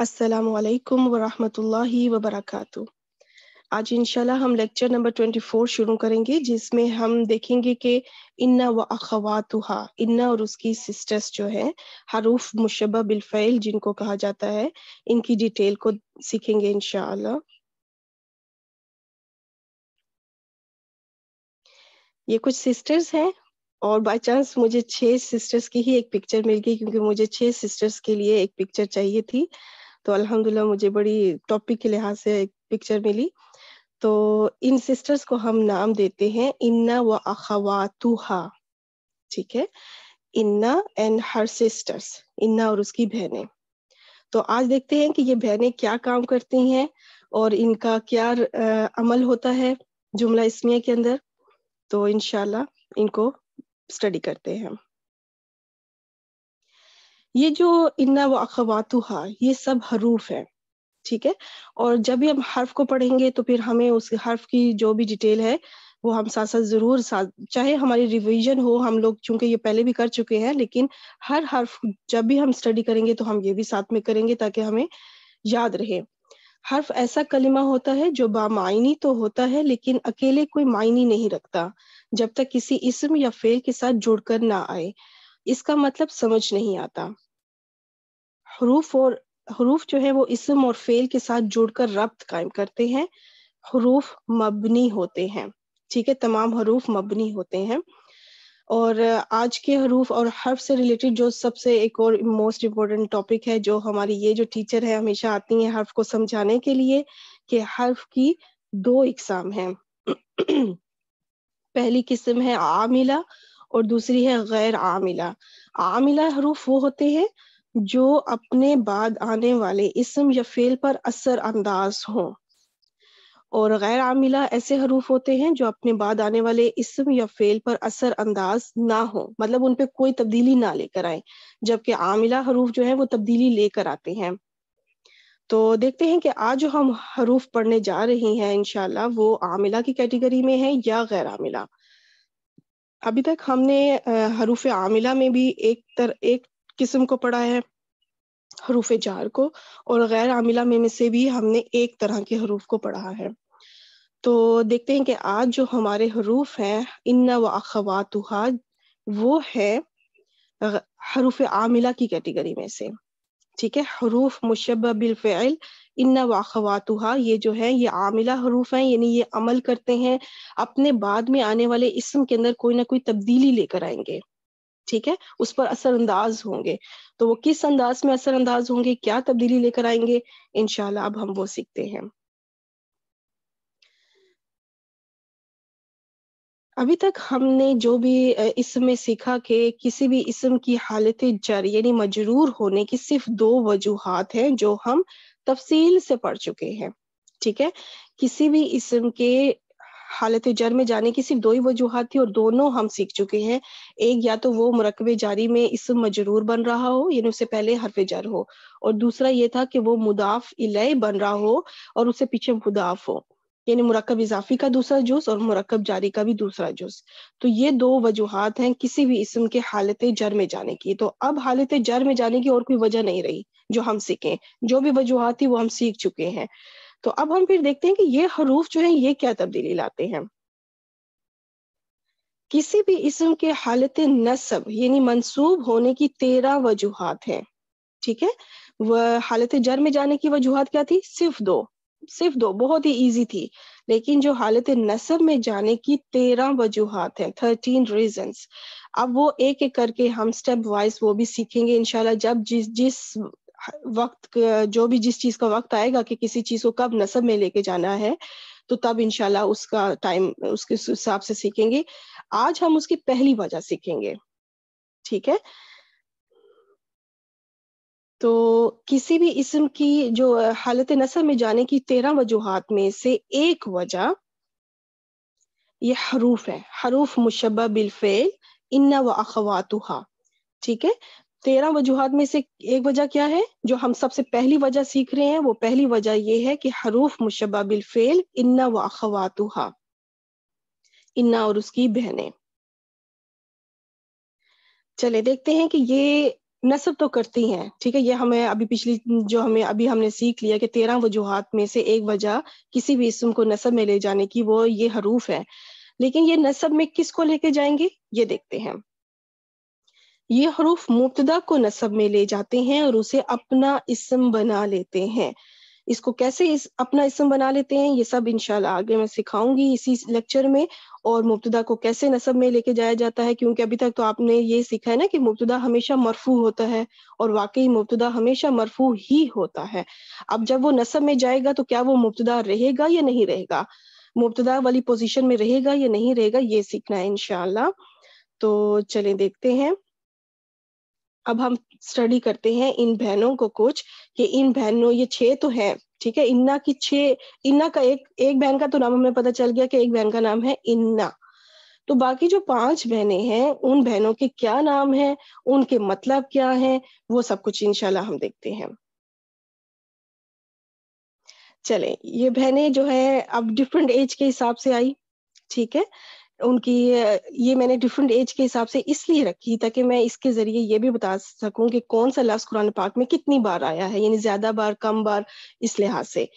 असलकम वरहमतुल्लाहि वबरकatuh आज इंशाल्लाह हम लेक्चर नंबर 24 शुरू करेंगे जिसमें हम देखेंगे कि इन्ना व अखवातुहा इन्ना और उसकी सिस्टर्स जो है हरूफ मुशबा बिलफ़ैल जिनको कहा जाता है इनकी डिटेल को सीखेंगे इंशाल्लाह ये कुछ सिस्टर्स हैं और बाय चांस मुझे छह सिस्टर्स की ही एक पिक्चर मिल गई क्योंकि मुझे छह सिस्टर्स के लिए एक पिक्चर चाहिए थी तो अल्हम्दुलिल्लाह मुझे बड़ी टॉपिक के लिहाज से एक पिक्चर मिली तो इन सिस्टर्स को हम नाम देते हैं इन्ना व अखवातुहा ठीक है इन्ना एंड हर सिस्टर्स इन्ना और उसकी बहनें तो आज देखते हैं कि ये बहनें क्या काम करती हैं और इनका क्या अमल होता है जुमला इसमिया के अंदर तो इनशाला इनको स्टडी करते हैं हम ये जो इन्ना व अखवातुहा ये सब हरूफ है ठीक है और जब भी हम हर्फ को पढ़ेंगे तो फिर हमें उस हर्फ की जो भी डिटेल है वो हम साथ साथ जरूर साथ चाहे हमारी रिवीजन हो हम लोग चूंकि ये पहले भी कर चुके हैं लेकिन हर हर्फ जब भी हम स्टडी करेंगे तो हम ये भी साथ में करेंगे ताकि हमें याद रहे हर्फ ऐसा कलिमा होता है जो बामायनी तो होता है लेकिन अकेले कोई मायनी नहीं रखता जब तक किसी इसम या फेल के साथ जुड़कर ना आए इसका मतलब समझ नहीं आता हरूफ और हरूफ जो है वो इसम और फेल के साथ जुड़कर रब्त कायम करते हैं हरूफ मबनी होते हैं ठीक है तमाम हरूफ मबनी होते हैं और आज के हरूफ और हर्फ से रिलेटेड जो सबसे एक और मोस्ट इम्पोर्टेंट टॉपिक है जो हमारी ये जो टीचर है हमेशा आती है हर्फ को समझाने के लिए कि हर्फ की दो इकसाम है पहली किस्म है आमिला और दूसरी है गैर आमिला आमिला हरूफ वो होते हैं जो अपने बाद आने वाले इसम या फेल पर असर अंदाज हो और गैर आमिला ऐसे हरूफ होते हैं जो अपने बाद आने वाले इसम या फेल पर असर अंदाज ना हो मतलब उन पर कोई तब्दीली ना लेकर आए जबकि आमिला हरूफ जो है वो तब्दीली लेकर आते हैं तो देखते हैं कि आज जो हम हरूफ पढ़ने जा रहे हैं इनशाला वो आमिला की कैटेगरी में है या गैर आमिला अभी तक हमने हरूफ आमिला में भी एक तर एक किस्म को पढ़ा है हरूफ जार को और गैर आमिला में, से भी हमने एक तरह के हरूफ को पढ़ा है तो देखते हैं कि आज जो हमारे हरूफ हैं इन्ना व अखवातहा वो है हरूफ आमिला की कैटेगरी में से ठीक है हरूफ मुशब फैल इन्ना व अखवातहा ये जो है ये आमिला हरूफ हैं यानी ये अमल करते हैं अपने बाद में आने वाले इसम के अंदर कोई ना कोई तब्दीली लेकर आएंगे ठीक है उस पर असरअंदाज होंगे तो वो किस अंदाज में असरअंदाज होंगे क्या तब्दीली लेकर आएंगे इनशाला अब हम वो सीखते हैं अभी तक हमने जो भी इसमें सीखा कि किसी भी इसम की हालत जर यानी मजरूर होने की सिर्फ दो वजूहत हैं जो हम तफसील से पढ़ चुके हैं ठीक है किसी भी इसम के हालत जर में जाने की सिर्फ दो ही वजूहत थी और दोनों हम सीख चुके हैं एक या तो वो मरकब जारी में इसम मजरूर बन रहा हो यानी उससे पहले हरफ जर हो और दूसरा ये था कि वो मुदाफ इलय बन रहा हो और उससे पीछे मुदाफ हो यानी मरकब इजाफी का दूसरा जुस और मरकब जारी का भी दूसरा जुस तो ये दो वजूहत हैं किसी भी इसम के हालत जर में जाने की तो अब हालत जर में जाने की और कोई वजह नहीं रही जो हम सीखें जो भी वजूहत थी वो हम सीख चुके हैं तो अब हम फिर देखते हैं कि ये हरूफ जो है ये क्या तब्दीली लाते हैं किसी भी इसम के हालत नसब यानी मंसूब होने की तेरह वजूहत हैं ठीक है वह हालत जर में जाने की वजूहत क्या थी सिर्फ दो सिर्फ दो बहुत ही इजी थी लेकिन जो हालत नसब में जाने की तेरह वजूहत हैं थर्टीन रीजन अब वो एक एक करके हम स्टेप वाइज वो भी सीखेंगे इनशाला जब जिस जिस वक्त जो भी जिस चीज का वक्त आएगा कि किसी चीज को कब नसब में लेके जाना है तो तब इनशाला उसका टाइम उसके हिसाब से सीखेंगे आज हम उसकी पहली वजह सीखेंगे ठीक है तो किसी भी इसम की जो हालत नसब में जाने की तेरह वजूहत में से एक वजह ये हरूफ है हरूफ मुशबा बिलफेल इन्ना व अखवातुहा ठीक है तेरह वजूहत में से एक वजह क्या है जो हम सबसे पहली वजह सीख रहे हैं वो पहली वजह ये है कि हरूफ मुशबा बिलफेल इन्ना व अखवातुहा इन्ना और उसकी बहने चले देखते हैं कि ये नसब तो करती हैं ठीक है ये हमें अभी पिछली जो हमें अभी हमने सीख लिया कि तेरह वजूहत में से एक वजह किसी भी इसम को नसब में ले जाने की वो ये हरूफ है लेकिन ये नसब में किसको लेके जाएंगे ये देखते हैं ये हरूफ मुबतदा को नसब में ले जाते हैं और उसे अपना इसम बना लेते हैं इसको कैसे इस अपना इसम बना लेते हैं ये सब इंशाल्लाह आगे मैं सिखाऊंगी इसी लेक्चर में और मुबतदा को कैसे नसब में लेके जाया जाता है क्योंकि अभी तक तो आपने ये सीखा है ना कि मुबतदा हमेशा मरफू होता है और वाकई मुबतदा हमेशा मरफू ही होता है अब जब वो नसब में जाएगा तो क्या वो मुबतदा रहेगा या नहीं रहेगा मुबतदा वाली पोजिशन में रहेगा या नहीं रहेगा ये सीखना है इनशाला तो चले देखते हैं अब हम स्टडी करते हैं इन बहनों को कुछ कि इन बहनों ये छह तो हैं ठीक है इन्ना की छह इन्ना का एक एक बहन का तो नाम हमें पता चल गया कि एक बहन का नाम है इन्ना तो बाकी जो पांच बहनें हैं उन बहनों के क्या नाम है उनके मतलब क्या है वो सब कुछ इंशाल्लाह हम देखते हैं चले ये बहनें जो है अब डिफरेंट एज के हिसाब से आई ठीक है उनकी ये मैंने डिफरेंट एज के हिसाब से इसलिए रखी ताकि मैं इसके जरिए ये भी बता सकूं कि कौन सा लफ्ज कुरान पाक में कितनी बार आया है यानी ज्यादा बार कम बार इस लिहाज से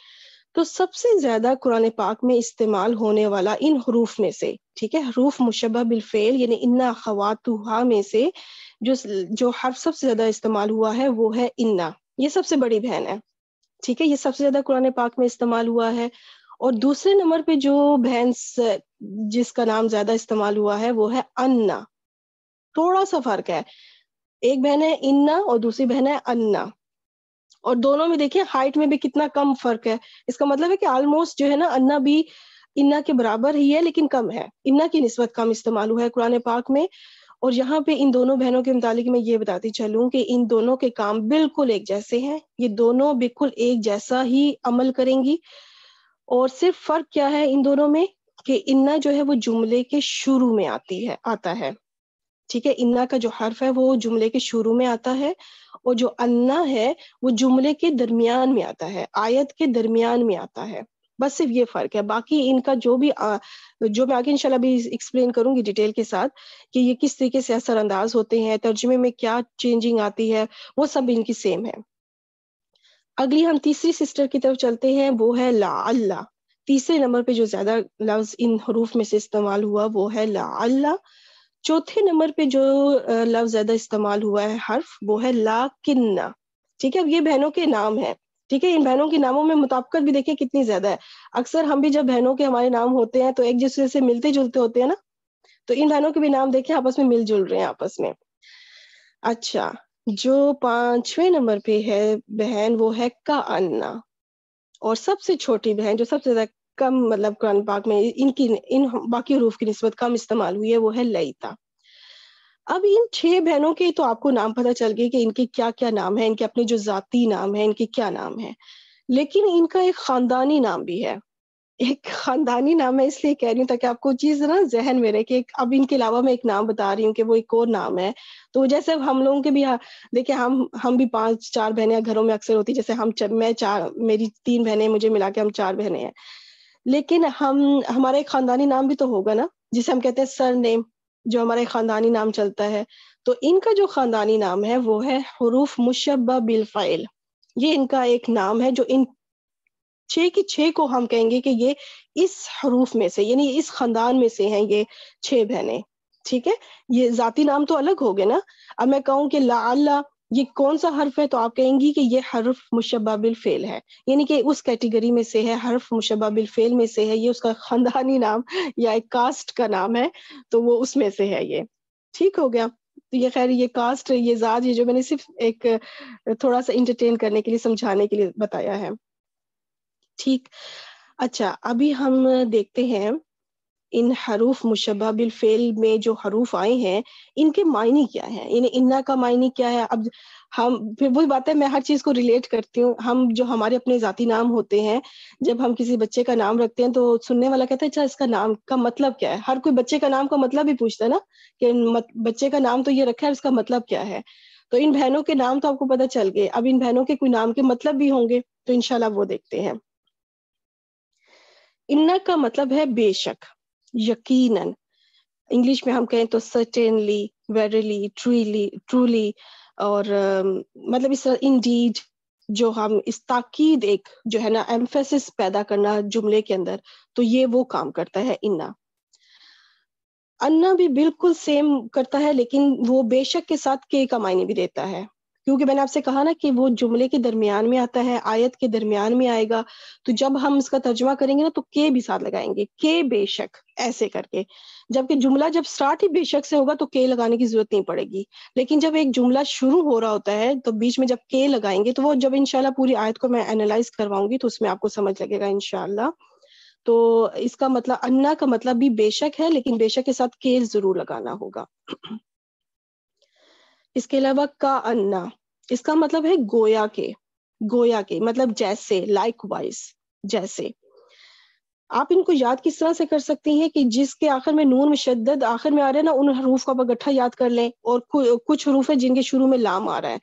तो सबसे ज्यादा कुरान पाक में इस्तेमाल होने वाला इन हरूफ में से ठीक है हरूफ मुशबा बिलफेल यानी इन्ना खवातुहा में से जो जो हर सबसे ज्यादा इस्तेमाल हुआ है वो है इन्ना ये सबसे बड़ी बहन है ठीक है ये सबसे ज्यादा कुरान पाक में इस्तेमाल हुआ है और दूसरे नंबर पे जो भैंस जिसका नाम ज्यादा इस्तेमाल हुआ है वो है अन्ना थोड़ा सा फर्क है एक बहन है इन्ना और दूसरी बहन है अन्ना और दोनों में देखिए हाइट में भी कितना कम फर्क है इसका मतलब है कि ऑलमोस्ट जो है ना अन्ना भी इन्ना के बराबर ही है लेकिन कम है इन्ना की नस्बत कम इस्तेमाल हुआ है कुरान पाक में और यहाँ पे इन दोनों बहनों के मुतालिक मैं ये बताती चलूँ कि इन दोनों के काम बिल्कुल एक जैसे हैं ये दोनों बिल्कुल एक जैसा ही अमल करेंगी और सिर्फ फर्क क्या है इन दोनों में कि इन्ना जो है वो जुमले के शुरू में आती है आता है ठीक है इन्ना का जो हर्फ है वो जुमले के शुरू में आता है और जो अन्ना है वो जुमले के दरमियान में आता है आयत के दरमियान में आता है बस सिर्फ ये फर्क है बाकी इनका जो भी आ, जो मैं आगे इनशाला भी एक्सप्लेन करूंगी डिटेल के साथ कि ये किस तरीके से असरअंदाज होते हैं तर्जमे में क्या चेंजिंग आती है वो सब इनकी सेम है अगली हम तीसरी सिस्टर की तरफ चलते हैं वो है ला अल्लाह तीसरे नंबर पे जो ज्यादा लफ्ज इन हरूफ में से इस्तेमाल हुआ वो है ला अल्लाह चौथे नंबर पे जो लफ्ज ज्यादा इस्तेमाल हुआ है हर्फ वो है ला किन्ना ठीक है अब ये बहनों के नाम है ठीक है इन बहनों के नामों में मुताबकत भी देखें कितनी ज्यादा है अक्सर हम भी जब बहनों के हमारे नाम होते हैं तो एक दूसरे से मिलते जुलते होते हैं ना तो इन बहनों के भी नाम देखे आपस में मिलजुल रहे हैं आपस में अच्छा जो पांचवें नंबर पे है बहन वो है का अन्ना और सबसे छोटी बहन जो सबसे ज्यादा कम मतलब कुरान पाक में इनकी इन बाकी रूफ की नस्बत कम इस्तेमाल हुई है वो है लईता अब इन छह बहनों के तो आपको नाम पता चल गए कि इनके क्या क्या नाम है इनके अपने जो जाती नाम है इनके क्या नाम है लेकिन इनका एक खानदानी नाम भी है एक खानदानी नाम है इसलिए कह रही हूँ ताकि आपको चीज ना जहन में रहे कि अब इनके अलावा मैं एक नाम बता रही हूँ कि वो एक और नाम है तो जैसे हम लोगों के भी देखिए हम हम भी पांच चार बहनें घरों में अक्सर होती जैसे हम मैं चार मेरी तीन बहनें मुझे मिला के हम चार बहनें हैं लेकिन हम हमारा एक खानदानी नाम भी तो होगा ना जिसे हम कहते हैं सर नेम जो हमारा खानदानी नाम चलता है तो इनका जो खानदानी नाम है वो है हरूफ मुशब्बा बिल फाइल ये इनका एक नाम है जो इन छः की छः को हम कहेंगे कि ये इस हरूफ में से यानी इस खानदान में से हैं ये छः बहनें ठीक है ये जाती नाम तो अलग हो गए ना अब मैं कहूँ कि ला अल्ला ये कौन सा हर्फ है तो आप कहेंगी कि ये हर्फ मुशबाबिल बिल फेल है यानी कि उस कैटेगरी में से है हर्फ मुशबाबिल बिल फेल में से है ये उसका खानदानी नाम या एक कास्ट का नाम है तो वो उसमें से है ये ठीक हो गया तो ये खैर ये कास्ट ये जात ये जो मैंने सिर्फ एक थोड़ा सा इंटरटेन करने के लिए समझाने के लिए बताया है ठीक अच्छा अभी हम देखते हैं इन हरूफ मुशबा बिल फेल में जो हरूफ आए हैं इनके मायने क्या है इन इन्ना का मायने क्या है अब हम फिर वही बात है मैं हर चीज को रिलेट करती हूँ हम जो हमारे अपने जाती नाम होते हैं जब हम किसी बच्चे का नाम रखते हैं तो सुनने वाला कहता है अच्छा इसका नाम का मतलब क्या है हर कोई बच्चे का नाम का मतलब ही पूछता है ना कि मत, बच्चे का नाम तो ये रखा है इसका मतलब क्या है तो इन बहनों के नाम तो आपको पता चल गए अब इन बहनों के कोई नाम के मतलब भी होंगे तो इनशाला वो देखते हैं इन्ना का मतलब है बेशक यकीनन इंग्लिश में हम कहें तो सर्टेनली वेरली ट्रूली ट्रूली और uh, मतलब इस तरह इंडीड जो हम इस ताकीद एक जो है ना एम्फेसिस पैदा करना जुमले के अंदर तो ये वो काम करता है इन्ना अन्ना भी बिल्कुल सेम करता है लेकिन वो बेशक के साथ के का मायने भी देता है क्योंकि मैंने आपसे कहा ना कि वो जुमले के दरमियान में आता है आयत के दरमियान में आएगा तो जब हम इसका तर्जमा करेंगे ना तो के भी साथ लगाएंगे के बेशक ऐसे करके जबकि जुमला जब स्टार्ट ही बेशक से होगा तो के लगाने की जरूरत नहीं पड़ेगी लेकिन जब एक जुमला शुरू हो रहा होता है तो बीच में जब के लगाएंगे तो वो जब इनशाला पूरी आयत को मैं एनालाइज करवाऊंगी तो उसमें आपको समझ लगेगा इनशाला तो इसका मतलब अन्ना का मतलब भी बेशक है लेकिन बेशक के साथ के जरूर लगाना होगा इसके अलावा का अन्ना इसका मतलब है गोया के गोया के मतलब जैसे लाइक वाइज जैसे आप इनको याद किस तरह से कर सकती हैं कि जिसके आखिर में नून शद आखिर में आ रहा है ना उन हरूफ का इकट्ठा याद कर लें और कुछ हरूफ है जिनके शुरू में लाम आ रहा है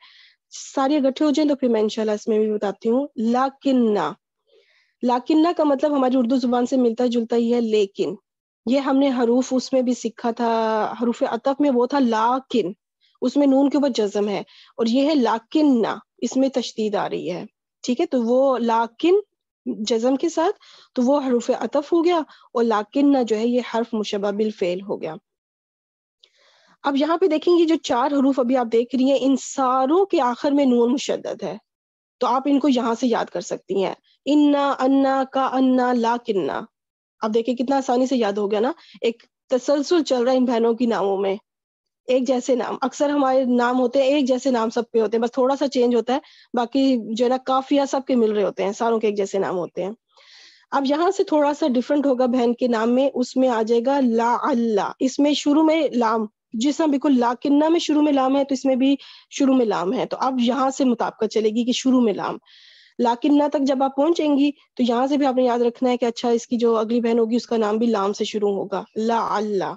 सारे इकट्ठे हो जाए तो फिर मैं इनशाला इसमें भी बताती हूँ लाकिन्ना लाकिन्ना का मतलब हमारी उर्दू जुबान से मिलता जुलता ही है लेकिन ये हमने हरूफ उसमें भी सीखा था हरूफ अतफ में वो था लाकिन उसमें नून के ऊपर जजम है और ये है लाकिन ना इसमें तशदीद आ रही है ठीक है तो वो लाकिन जजम के साथ तो वो हरूफ अतफ हो गया और लाकिन ना जो है ये हर्फ मुशबा बिल फेल हो गया अब यहाँ पे देखेंगे जो चार हरूफ अभी आप देख रही हैं इन सारों के आखिर में नून मुशद है तो आप इनको यहाँ से याद कर सकती हैं इन्ना अन्ना का अन्ना ला किन्ना आप देखिए कितना आसानी से याद हो गया ना एक तसलसल चल रहा है इन बहनों की नामों में एक जैसे नाम अक्सर हमारे नाम होते हैं एक जैसे नाम सब पे होते हैं बस थोड़ा सा चेंज होता है बाकी जो है ना काफिया सबके मिल रहे होते हैं सारों के एक जैसे नाम होते हैं अब यहाँ से थोड़ा सा डिफरेंट होगा बहन के नाम में उसमें आ जाएगा ला अल्लाह इसमें शुरू में लाम जिस तरह बिल्कुल ला किन्ना में शुरू में लाम है तो इसमें भी शुरू में लाम है तो अब यहाँ से मुताबिक चलेगी कि शुरू में लाम लाकिन्ना तक जब आप पहुंचेंगी तो यहाँ से भी आपने याद रखना है कि अच्छा इसकी जो अगली बहन होगी उसका नाम भी लाम से शुरू होगा ला अल्लाह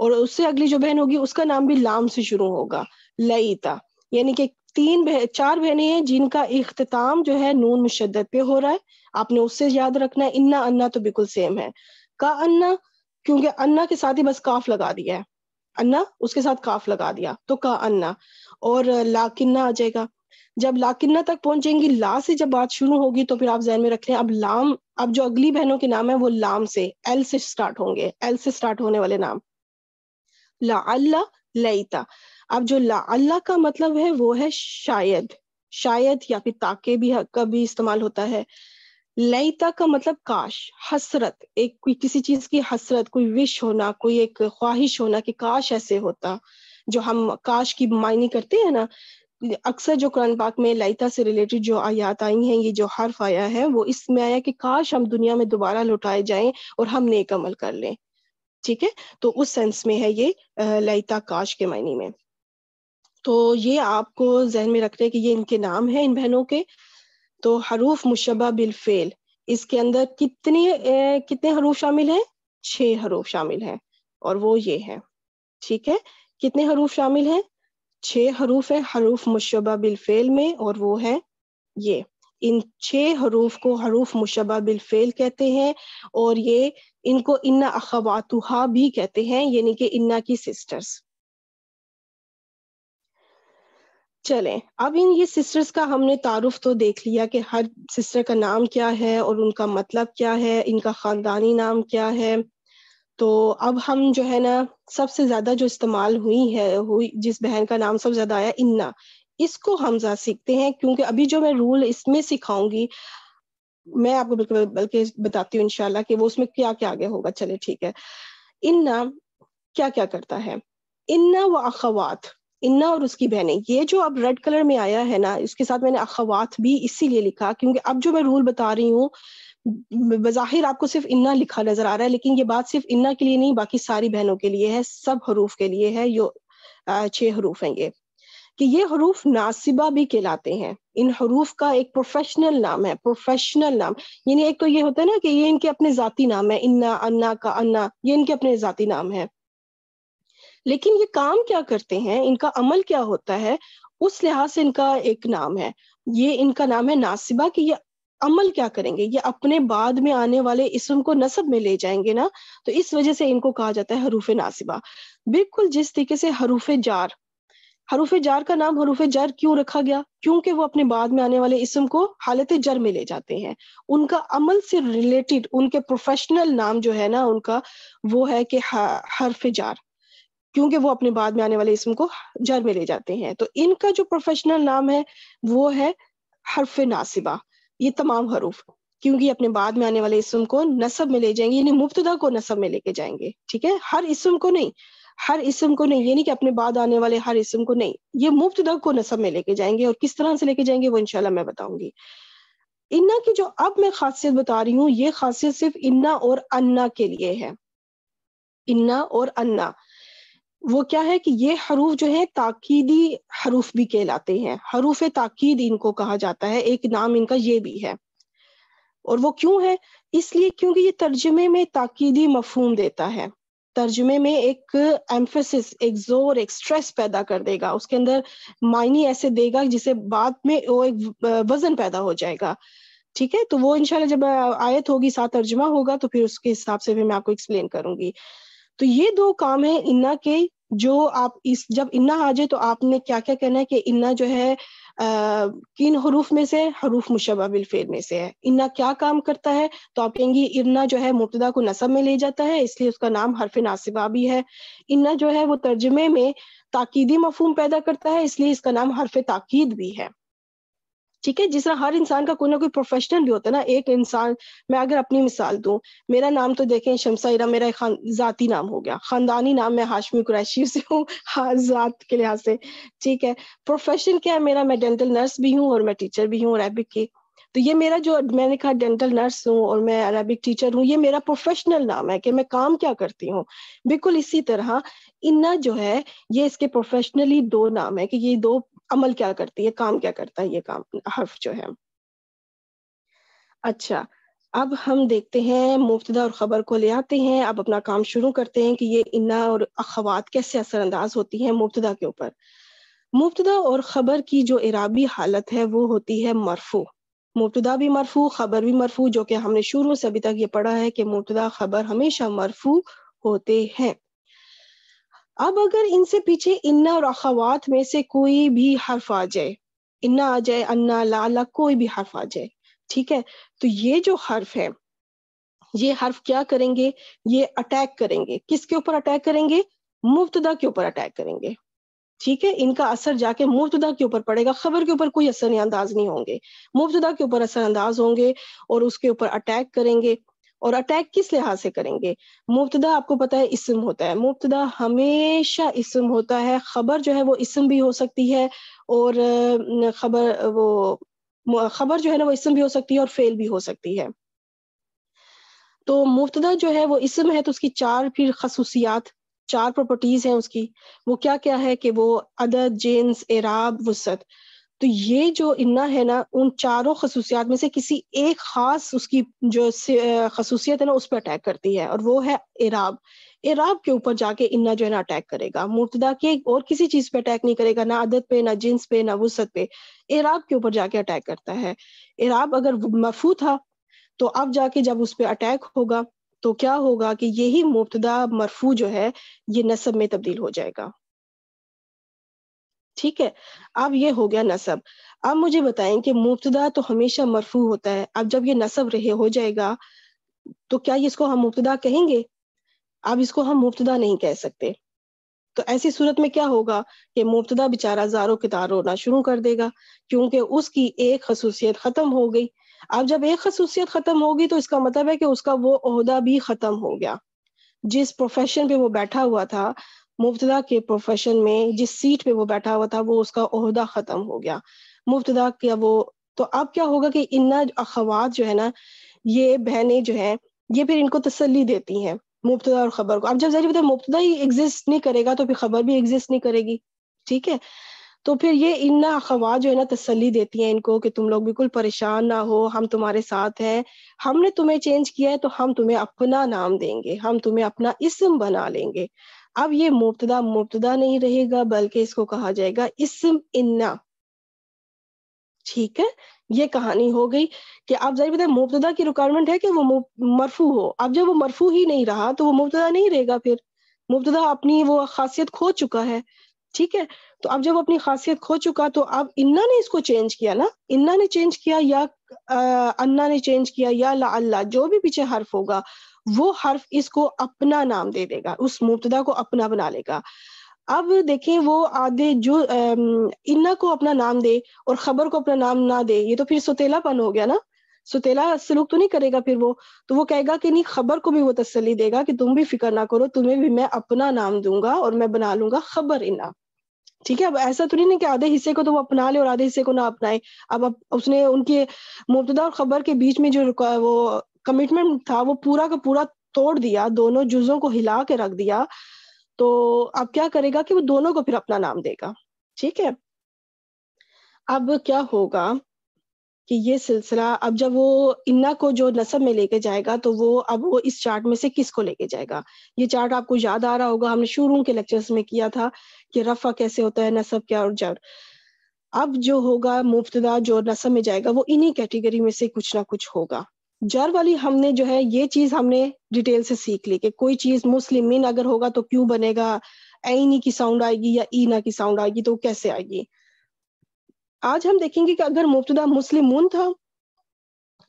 और उससे अगली जो बहन होगी उसका नाम भी लाम से शुरू होगा लईता यानी कि तीन बह, चार बहनें हैं जिनका इख्ताम जो है नून मुशद्दत पे हो रहा है आपने उससे याद रखना है इन्ना अन्ना तो बिल्कुल सेम है का अन्ना क्योंकि अन्ना के साथ ही बस काफ लगा दिया है अन्ना उसके साथ काफ लगा दिया तो का अन्ना और लाकिन्ना आ जाएगा जब लाकिन्ना तक पहुंचेंगी ला से जब बात शुरू होगी तो फिर आप जहन में रख लें अब लाम अब जो अगली बहनों के नाम है वो लाम से एल से स्टार्ट होंगे एल से स्टार्ट होने वाले नाम लाअल्ला अल्लाह अब जो लाअल्ला का मतलब है वो है शायद शायद या फिर ताके भी का भी इस्तेमाल होता है लईता का मतलब काश हसरत एक कोई किसी चीज की हसरत कोई विश होना कोई एक ख्वाहिश होना कि काश ऐसे होता जो हम काश की मायने करते हैं ना अक्सर जो कुरान पाक में लयता से रिलेटेड जो आयात आई हैं ये जो हर्फ आया है वो इसमें आया कि काश हम दुनिया में दोबारा लौटाए जाएं और हम नेक अमल कर लें ठीक है तो उस सेंस में है ये लयता काश के मायने में तो ये आपको जहन में रखना है कि ये इनके नाम है इन बहनों के तो हरूफ मुशबा बिलफेल इसके अंदर कितने ए, कितने हरूफ शामिल हैं छह हरूफ शामिल हैं और वो ये है ठीक है कितने हरूफ शामिल हैं छह हरूफ है हरूफ मुशबा बिलफेल में और वो है ये इन छह हरूफ को हरूफ मुशबा बिलफेल कहते हैं और ये इनको इन्ना अखवातुहा भी कहते हैं यानी कि इन्ना की सिस्टर्स चलें अब इन ये सिस्टर्स का हमने तारुफ तो देख लिया कि हर सिस्टर का नाम क्या है और उनका मतलब क्या है इनका ख़ानदानी नाम क्या है तो अब हम जो है ना सबसे ज़्यादा जो इस्तेमाल हुई है हुई जिस बहन का नाम सबसे ज़्यादा आया इन्ना इसको हमजा सीखते हैं क्योंकि अभी जो मैं रूल इसमें सिखाऊंगी मैं आपको बिल्कुल बल्कि बताती हूँ इनशाला कि वो उसमें क्या क्या आगे होगा चले ठीक है इन्ना क्या क्या करता है इन्ना व अखवात इन्ना और उसकी बहनें ये जो अब रेड कलर में आया है ना इसके साथ मैंने अखवात भी इसीलिए लिखा क्योंकि अब जो मैं रूल बता रही हूँ बज़ाहिर आपको सिर्फ इन्ना लिखा नजर आ रहा है लेकिन ये बात सिर्फ इन्ना के लिए नहीं बाकी सारी बहनों के लिए है सब हरूफ के लिए है जो छह हरूफ हैं ये कि ये हरूफ नासिबा भी कहलाते हैं इन हरूफ का एक प्रोफेशनल नाम है प्रोफेशनल नाम यानी एक तो ये होता है ना कि ये इनके अपने जाती नाम है इन्ना अन्ना का अन्ना ये इनके अपने जाति नाम है लेकिन ये काम क्या करते हैं इनका अमल क्या होता है उस लिहाज से इनका एक नाम है ये इनका नाम है नासिबा कि ये अमल क्या करेंगे ये अपने बाद में आने वाले इसम को नसब में ले जाएंगे ना तो इस वजह से इनको कहा जाता है हरूफ नासिबा बिल्कुल जिस तरीके से हरूफ जार हरूफ जार का नाम हरूफ जर क्यों रखा गया क्योंकि वो अपने बाद में आने वाले इसम को हालत जर में ले जाते हैं उनका अमल से रिलेटेड उनके प्रोफेशनल नाम जो है ना उनका वो है कि हरफ जार क्योंकि वो अपने बाद में आने वाले इसम को जर में ले जाते हैं तो इनका जो प्रोफेशनल नाम है वो है हरफ नासिबा ये तमाम हरूफ क्योंकि अपने बाद में आने वाले इसम को नसब में ले जाएंगे यानी मुफ्तदा को नसब में लेके जाएंगे ठीक है हर इसम को नहीं हर इसम को नहीं ये नहीं कि अपने बाद आने वाले हर इसम को नहीं ये मुफ्त दग को नसब में लेके जाएंगे और किस तरह से लेके जाएंगे वो इनशाला मैं बताऊंगी इन्ना की जो अब मैं खासियत बता रही हूँ ये खासियत सिर्फ इन्ना और अन्ना के लिए है इन्ना और अन्ना वो क्या है कि ये हरूफ जो है ताकीदी हरूफ भी कहलाते हैं हरूफ ताकीद इनको कहा जाता है एक नाम इनका ये भी है और वो क्यों है इसलिए क्योंकि ये तर्जमे में ताकीदी मफहूम देता है तर्जुमे में एक एम्फेसिस एक जोर एक स्ट्रेस पैदा कर देगा उसके अंदर मायने ऐसे देगा जिसे बाद में वो एक वजन पैदा हो जाएगा ठीक है तो वो इनशाला जब आयत होगी साथ तर्जुमा होगा तो फिर उसके हिसाब से भी मैं आपको एक्सप्लेन करूंगी तो ये दो काम है इन्ना के जो आप इस जब इन्ना आ जाए तो आपने क्या क्या कहना है कि इन्ना जो है किन हरूफ में से हरूफ मुशबा बिलफेर में से है इन्ना क्या काम करता है तो आप कहेंगे इन्ना जो है मुबतदा को नसब में ले जाता है इसलिए उसका नाम हरफ नासिबा भी है इन्ना जो है वो तर्जमे में ताकीदी मफहम पैदा करता है इसलिए इसका नाम हरफ ताकीद भी है ठीक है जिस तरह हर इंसान का कोई ना कोई प्रोफेशनल भी होता है ना एक इंसान मैं अगर अपनी मिसाल दूं मेरा नाम तो देखें शमसा इरा मेरा एक जाती नाम हो गया खानदानी नाम मैं हाशमी कुरैशी से हूँ हाँ, जात के लिहाज से ठीक है प्रोफेशन क्या है मेरा मैं डेंटल नर्स भी हूँ और मैं टीचर भी हूँ अरेबिक की तो ये मेरा जो मैंने कहा डेंटल नर्स हूँ और मैं अरेबिक टीचर हूँ ये मेरा प्रोफेशनल नाम है कि मैं काम क्या करती हूँ बिल्कुल इसी तरह इन्ना जो है ये इसके प्रोफेशनली दो नाम है कि ये दो अमल क्या करती है काम क्या करता है ये काम हर्फ जो है अच्छा अब हम देखते हैं मुफ्तदा और खबर को ले आते हैं अब अपना काम शुरू करते हैं कि ये इन्ना और अखवात कैसे असरअंदाज होती हैं मुफ्तदा के ऊपर मुफ्तदा और खबर की जो इराबी हालत है वो होती है मरफू मुफ्तदा भी मरफू खबर भी मरफू जो कि हमने शुरू से अभी तक ये पढ़ा है कि मुफ्तदा खबर हमेशा मरफू होते हैं अब अगर इनसे पीछे इन्ना और अखवात में से कोई भी हर्फ आ जाए इन्ना आ जाए अन्ना लाला कोई भी हर्फ आ जाए ठीक है तो ये जो हर्फ है ये हर्फ क्या करेंगे ये अटैक करेंगे किसके ऊपर अटैक करेंगे मुफ्तदा के ऊपर अटैक करेंगे ठीक है इनका असर जाके मुफ्तदा के ऊपर पड़ेगा खबर के ऊपर कोई असर अंदाज नहीं होंगे मुफ्तदा के ऊपर असर अंदाज होंगे और उसके ऊपर अटैक करेंगे और अटैक किस लिहाज से करेंगे मुफ्तदा आपको पता है इसम होता है मुफ्तदा हमेशा इसम होता है खबर जो है वो इसम भी हो सकती है और खबर वो खबर जो है ना वो इसम भी हो सकती है और फेल भी हो सकती है तो मुफ्तदा जो है वो इसम है तो उसकी चार फिर खसूसियात चार प्रॉपर्टीज हैं उसकी वो क्या क्या है कि वो अदद जेंस एराब वसत तो ये जो इन्ना है ना उन चारों खसूसियात में से किसी एक खास उसकी जो खसूसियत है ना उस पर अटैक करती है और वो है इराब इराब के ऊपर जाके इन्ना जो है ना अटैक करेगा मुर्तदा के और किसी चीज पे अटैक नहीं करेगा ना आदत पे ना जिन्स पे ना वसत पे इराब के ऊपर जाके अटैक करता है इराब अगर मफू था तो अब जाके जब उस पर अटैक होगा तो क्या होगा कि यही मुबतदा मरफू जो है ये नसब में तब्दील हो जाएगा ठीक है अब ये हो गया नसब अब मुझे बताएं कि मुबतदा तो हमेशा मरफू होता है अब जब ये नसब रहे हो जाएगा तो क्या इसको हम मुबतदा कहेंगे अब इसको हम मुबतदा नहीं कह सकते तो ऐसी सूरत में क्या होगा कि मुबतदा बेचारा जारो कितार रोना शुरू कर देगा क्योंकि उसकी एक खसूसियत खत्म हो गई अब जब एक खसूसियत खत्म होगी तो इसका मतलब है कि उसका वो अहदा भी खत्म हो गया जिस प्रोफेशन पे वो बैठा हुआ था मुफ्तदा के प्रोफेशन में जिस सीट पे वो बैठा हुआ था वो उसका अहदा ख़त्म हो गया मुफ्तदा क्या वो तो अब क्या होगा कि इन्ना अखवात जो है ना ये बहनें जो है ये फिर इनको तसली देती हैं मुफ्तदा और खबर को अब जब जहरी बताए मुफ्तदा ही एग्जिस्ट नहीं करेगा तो फिर खबर भी एग्जिस्ट नहीं करेगी ठीक है तो फिर ये इन्ना अखवात जो है ना तसली देती हैं इनको कि तुम लोग बिल्कुल परेशान ना हो हम तुम्हारे साथ हैं हमने तुम्हें चेंज किया है तो हम तुम्हें अपना नाम देंगे हम तुम्हें अपना इसम बना लेंगे अब ये मुबतदा मुबतदा नहीं रहेगा बल्कि इसको कहा जाएगा इसम इन्ना ठीक है ये कहानी हो गई कि आप जाहिर बताए मुबतदा की रिक्वायरमेंट है कि वो मरफू हो अब जब वो मरफू ही नहीं रहा तो वो मुबतदा नहीं रहेगा फिर मुबतदा अपनी वो खासियत खो चुका है ठीक है तो अब जब अपनी खासियत खो चुका तो अब इन्ना ने इसको चेंज किया ना इन्ना ने चेंज किया या आ, अन्ना ने चेंज किया या ला अल्लाह जो भी पीछे हर्फ होगा वो हर्फ इसको अपना नाम दे देगा उस मुबतदा को अपना बना लेगा अब देखें वो आधे जो इन्ना को अपना नाम दे और खबर को अपना नाम ना दे ये तो फिर सुतेलापन हो गया ना सुतेला सलूक तो नहीं करेगा फिर वो तो वो कहेगा कि नहीं खबर को भी वो तसली देगा कि तुम भी फिक्र ना करो तुम्हें भी मैं अपना नाम दूंगा और मैं बना लूंगा खबर इन्ना ठीक है अब ऐसा तो नहीं ना कि आधे हिस्से को तो वो अपना ले और आधे हिस्से को ना अपनाए अब, अब उसने उनके मुबतदा और खबर के बीच में जो वो कमिटमेंट था वो पूरा का पूरा तोड़ दिया दोनों जुजों को हिला के रख दिया तो अब क्या करेगा कि वो दोनों को फिर अपना नाम देगा ठीक है अब क्या होगा कि ये सिलसिला अब जब वो इन्ना को जो नसब में लेके जाएगा तो वो अब वो इस चार्ट में से किसको लेके जाएगा ये चार्ट आपको याद आ रहा होगा हमने शुरू के लेक्चर्स में किया था कि रफा कैसे होता है नसब क्या और जर अब जो होगा मुफ्तदा जो नसब में जाएगा वो इन्हीं कैटेगरी में से कुछ ना कुछ होगा जर वाली हमने जो है ये चीज हमने डिटेल से सीख ली कि कोई चीज मुस्लिम अगर होगा तो क्यों बनेगा ऐनी की साउंड आएगी या ईना की साउंड आएगी तो कैसे आएगी आज हम देखेंगे कि अगर मुस्लिम मुस्लिमून था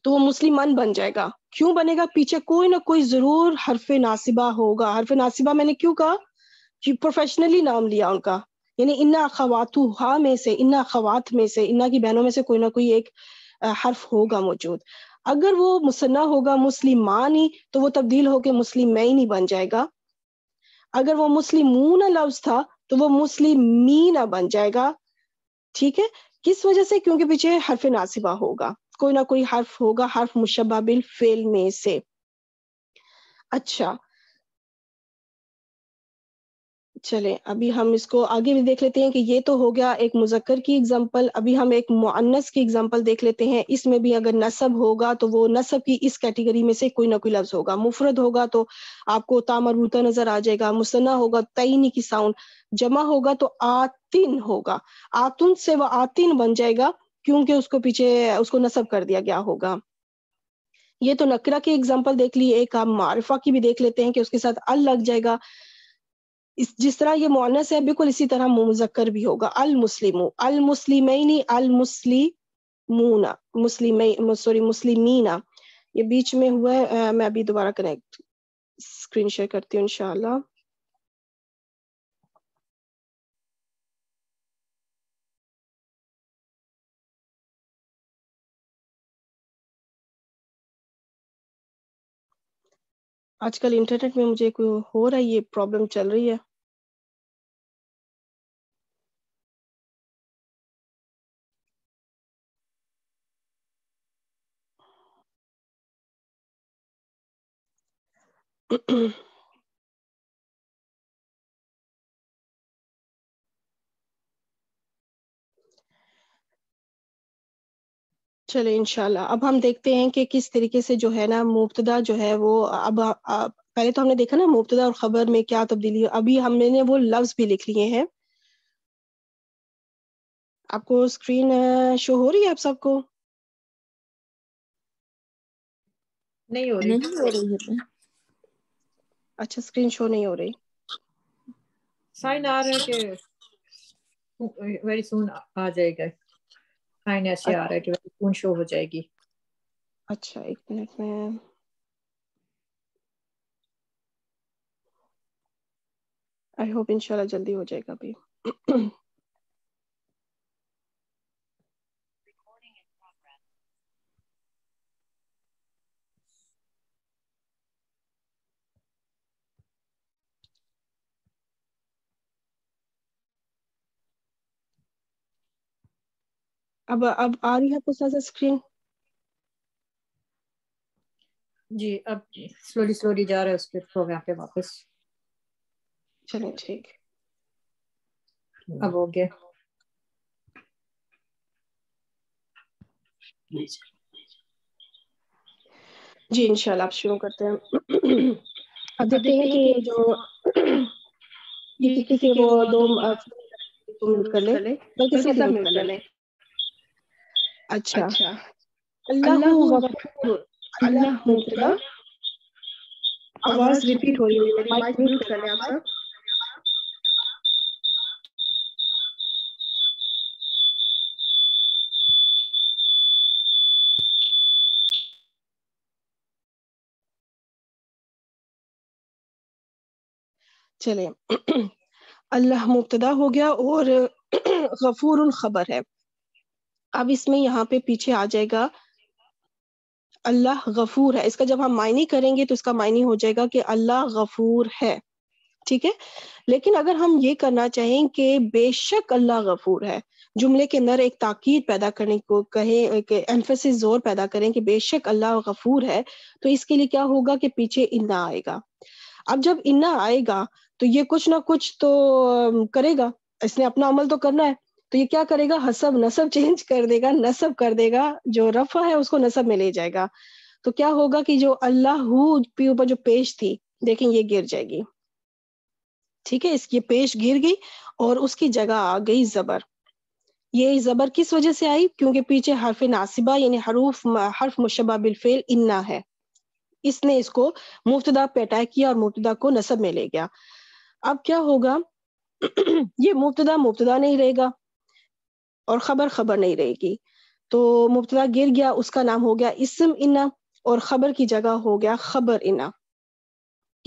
तो वो मुस्लिमान बन जाएगा क्यों बनेगा पीछे कोई ना कोई जरूर हरफ नासिबा होगा हरफ नासिबा मैंने क्यों कहा कि प्रोफेशनली नाम लिया उनका यानी इन्ना खवातू हा में से इन्ना खवात में से इन्ना की बहनों में से कोई ना कोई एक हर्फ होगा मौजूद अगर वो मुसन्ना होगा ही तो वो तब्दील होकर नहीं बन जाएगा अगर वो मुस्लिमून लफ्ज था तो वो मुस्लिम मी ना बन जाएगा ठीक है किस वजह से क्योंकि पीछे हर्फ नासिबा होगा कोई ना कोई हर्फ होगा हर्फ मुशबा बिल फेल में से अच्छा चले अभी हम इसको आगे भी देख लेते हैं कि ये तो हो गया एक मुजक्कर की एग्जाम्पल अभी हम एक मुअन्नस की एग्जाम्पल देख लेते हैं इसमें भी अगर नसब होगा तो वो नसब की इस कैटेगरी में से कोई ना कोई लफ्ज होगा मुफरद होगा तो आपको तामरबूता नजर आ जाएगा मुसना होगा तईनी की साउंड जमा होगा तो आतिन होगा आतुन से वह आतिन बन जाएगा क्योंकि उसको पीछे उसको नसब कर दिया गया होगा ये तो नकरा की एग्जाम्पल देख ली एक आप मारफा की भी देख लेते हैं कि उसके साथ अल लग जाएगा इस जिस तरह ये मोनस है बिल्कुल इसी तरह मुजक्कर भी होगा अल मुस्लिम अल मुस्लिम अल मुस्लिमूना मुस्लिम सॉरी मुस्लिमीना ये बीच में हुआ है मैं अभी दोबारा कनेक्ट स्क्रीन शेयर करती हूँ इनशाला आजकल इंटरनेट में मुझे कोई हो रहा है ये प्रॉब्लम चल रही है चले इनशाला अब हम देखते हैं कि किस तरीके से जो है ना मुबतदा जो है वो अब आ, आ, पहले तो हमने देखा ना मुबतदा और खबर में क्या तब्दीली अभी हमने वो लफ्ज भी लिख लिए हैं आपको स्क्रीन शो हो रही है आप सबको नहीं हो रही नहीं हो रही तो। अच्छा स्क्रीन शो नहीं हो रही साइन आ रहा है कि वेरी सुन आ जाएगा लाइन ऐसे आ रहा है कि टोन शो हो जाएगी अच्छा एक मिनट में आई होप इंशाल्लाह जल्दी हो जाएगा अभी अब अब आ रही है आपको साथ स्क्रीन जी अब स्लोली स्लोली जा रहा है उसके प्रोग्राम पे वापस चलिए ठीक अब हो गया जी इंशाल्लाह आप शुरू करते हैं अब देखते हैं कि जो ये किसी के वो दो मिनट कर ले बल्कि सब मिनट कर ले अच्छा।, अच्छा अल्लाह अल्लाह आवाज रिपीट हो रही है चले अल्लाह मुबतदा हो गया और गफूर खबर है अब इसमें यहाँ पे पीछे आ जाएगा अल्लाह गफूर है इसका जब हम मायने करेंगे तो इसका मायने हो जाएगा कि अल्लाह गफूर है ठीक है लेकिन अगर हम ये करना चाहें कि बेशक अल्लाह गफूर है जुमले के अंदर एक ताकीद पैदा करने को कहें एम्फेसिस जोर पैदा करें कि बेशक अल्लाह गफूर है तो इसके लिए क्या होगा कि पीछे इन्ना आएगा अब जब इन्ना आएगा तो ये कुछ ना कुछ तो करेगा इसने अपना अमल तो करना है तो ये क्या करेगा हसब नसब चेंज कर देगा नसब कर देगा जो रफा है उसको नसब में ले जाएगा तो क्या होगा कि जो अल्लाह के ऊपर जो पेश थी देखें ये गिर जाएगी ठीक है इसकी पेश गिर गई और उसकी जगह आ गई जबर ये जबर किस वजह से आई क्योंकि पीछे हर्फ नासिबा यानी हरूफ हर्फ मुशबा बिलफेल इन्ना है इसने इसको मुफ्तदा पे अटैक किया और मुफ्तदा को नसब में ले गया अब क्या होगा ये मुफ्तदा मुफ्तदा नहीं रहेगा और खबर खबर नहीं रहेगी तो मुबतला गिर गया उसका नाम हो गया इसम इन्ना और खबर की जगह हो गया खबर इन्ना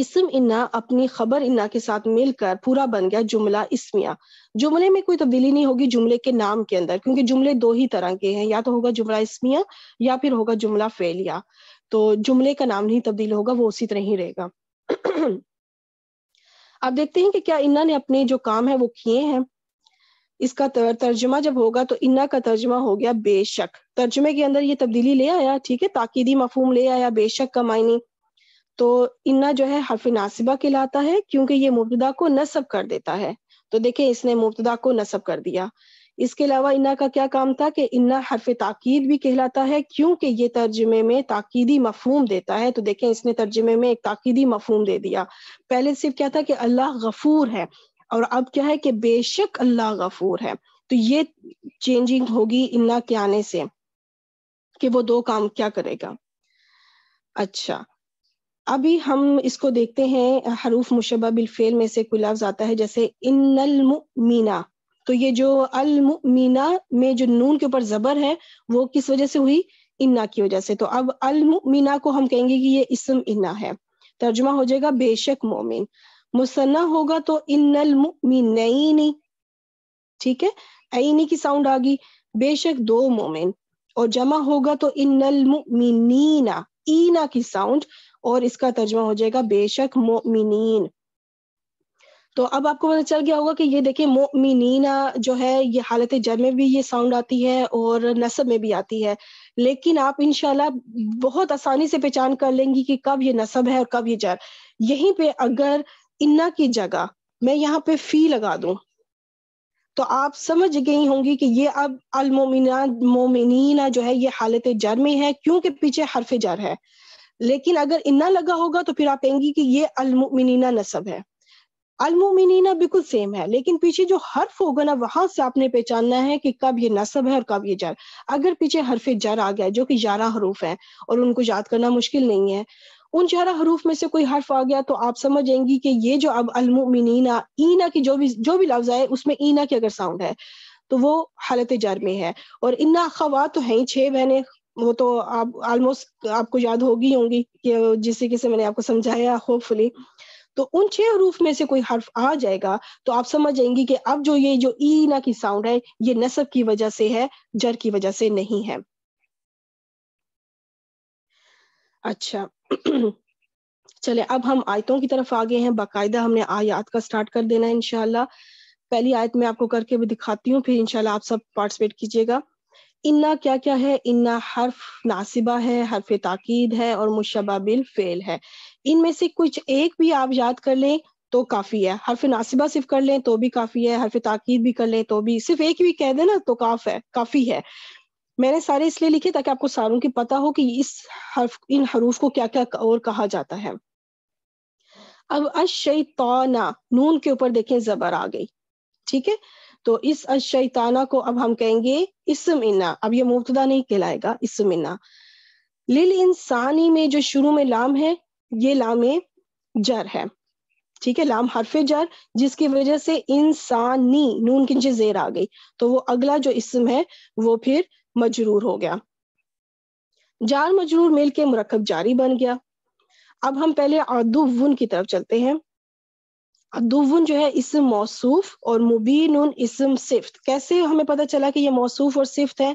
इसम इन्ना अपनी खबर इन्ना के साथ मिलकर पूरा बन गया जुमला इसमिया जुमले में कोई तब्दीली नहीं होगी जुमले के नाम के अंदर क्योंकि जुमले दो ही तरह के हैं या तो होगा जुमला इसमिया या फिर होगा जुमला फेलिया तो जुमले का नाम नहीं तब्दील होगा वो उसी तरह ही रहेगा आप देखते हैं कि क्या इन्ना ने अपने जो काम है वो किए हैं इसका तर्जुमा जब होगा तो इन्ना का तर्जुमा हो गया बेशक तर्जुमे के अंदर ये तब्दीली ले आया ठीक है ताकीदी मफहम ले आया बेशक का मायने तो इन्ना जो है हरफ नासिबा कहलाता है क्योंकि ये मुबतदा को नसब कर देता है तो देखे इसने मुबतदा को नसब कर दिया इसके अलावा इन्ना का क्या काम था कि इन्ना हरफ ताकीद भी कहलाता है क्योंकि ये तर्जुमे में ताकीदी मफहूम देता है तो देखें इसने तर्जुमे में एक ताकीदी मफहूम दे दिया पहले सिर्फ क्या था कि अल्लाह गफूर है और अब क्या है कि बेशक अल्लाह गफूर है तो ये चेंजिंग होगी इन्ना के आने से कि वो दो काम क्या करेगा अच्छा अभी हम इसको देखते हैं हरूफ मुशबा बिलफेल में से कोई लफ्ज आता है जैसे इनमीना तो ये जो मीना में जो नून के ऊपर जबर है वो किस वजह से हुई इन्ना की वजह से तो अब मीना को हम कहेंगे कि ये इसम इन्ना है तर्जुमा हो जाएगा बेशक मोमिन मुसन्ना होगा तो इन्नल मुमिनईनी ठीक है ऐनी की साउंड आ गई बेशक दो मोमिन और जमा होगा तो इन्नल मुमिनीना ईना की साउंड और इसका तर्जमा हो जाएगा बेशक मोमिनीन तो अब आपको पता चल गया होगा कि ये देखिए मोमिनीना जो है ये हालत जर में भी ये साउंड आती है और नसब में भी आती है लेकिन आप इनशाला बहुत आसानी से पहचान कर लेंगी कि कब ये नसब है और कब ये जर यहीं पे अगर इन्ना की जगह मैं यहाँ पे फी लगा दू तो आप समझ गई होंगी कि ये अब अलमोमिना मोमिनीना जो है ये हालत जर में है क्योंकि पीछे हरफ जर है लेकिन अगर इन्ना लगा होगा तो फिर आप कहेंगी कि ये अलमोमिनीना नसब है अलमोमिनीना बिल्कुल सेम है लेकिन पीछे जो हर्फ होगा ना वहां से आपने पहचानना है कि कब ये नसब है और कब ये जर अगर पीछे हरफ जर आ गया जो कि ग्यारह हरूफ है और उनको याद करना मुश्किल नहीं है उन चारा हरूफ में से कोई हर्फ आ गया तो आप समझ कि ये जो अब अलमुमिनीना ईना की जो भी जो भी लफ्ज आए उसमें ईना की अगर साउंड है तो वो हालत जर में है और इन्ना खवा तो ही छह बहने वो तो आप ऑलमोस्ट आपको याद होगी होंगी कि जिस तरीके से मैंने आपको समझाया होपफुली तो उन छह हरूफ में से कोई हर्फ आ जाएगा तो आप समझ जाएंगी कि अब जो ये जो ईना की साउंड है ये नसब की वजह से है जर की वजह से नहीं है अच्छा चले अब हम आयतों की तरफ आगे हैं बाकायदा हमने आयात का स्टार्ट कर देना है इनशाला पहली आयत में आपको करके भी दिखाती हूँ फिर इनशाला आप सब पार्टिसिपेट कीजिएगा इन्ना क्या क्या है इन्ना हर्फ नासिबा है हर्फ ताकीद है और मुशबा बिल फेल है इनमें से कुछ एक भी आप याद कर लें तो काफी है हर्फ नासिबा सिर्फ कर लें तो भी काफी है हर्फ ताकीद भी कर लें तो भी सिर्फ एक भी कह देना तो काफ है काफी है मैंने सारे इसलिए लिखे ताकि आपको सारों की पता हो कि इस हर्फ इन हरूफ को क्या क्या और कहा जाता है अब अशैताना नून के ऊपर देखें जबर आ गई ठीक है तो इस अशैताना को अब हम कहेंगे इसम इन्ना अब ये मुबतदा नहीं कहलाएगा इसम इन्ना लिल इंसानी में जो शुरू में लाम है ये लाम जर है ठीक है लाम हरफ जर जिसकी वजह से इंसानी नून किंचे जेर आ गई तो वो अगला जो इसम है वो फिर मजरूर हो गया जार मजरूर मिल के मरकब जारी बन गया अब हम पहले अदुवन की तरफ चलते हैं अदुवन जो है इसम मौसूफ और मुबीन इसम सिफ्त कैसे हमें पता चला कि ये मौसूफ और सिफ्त है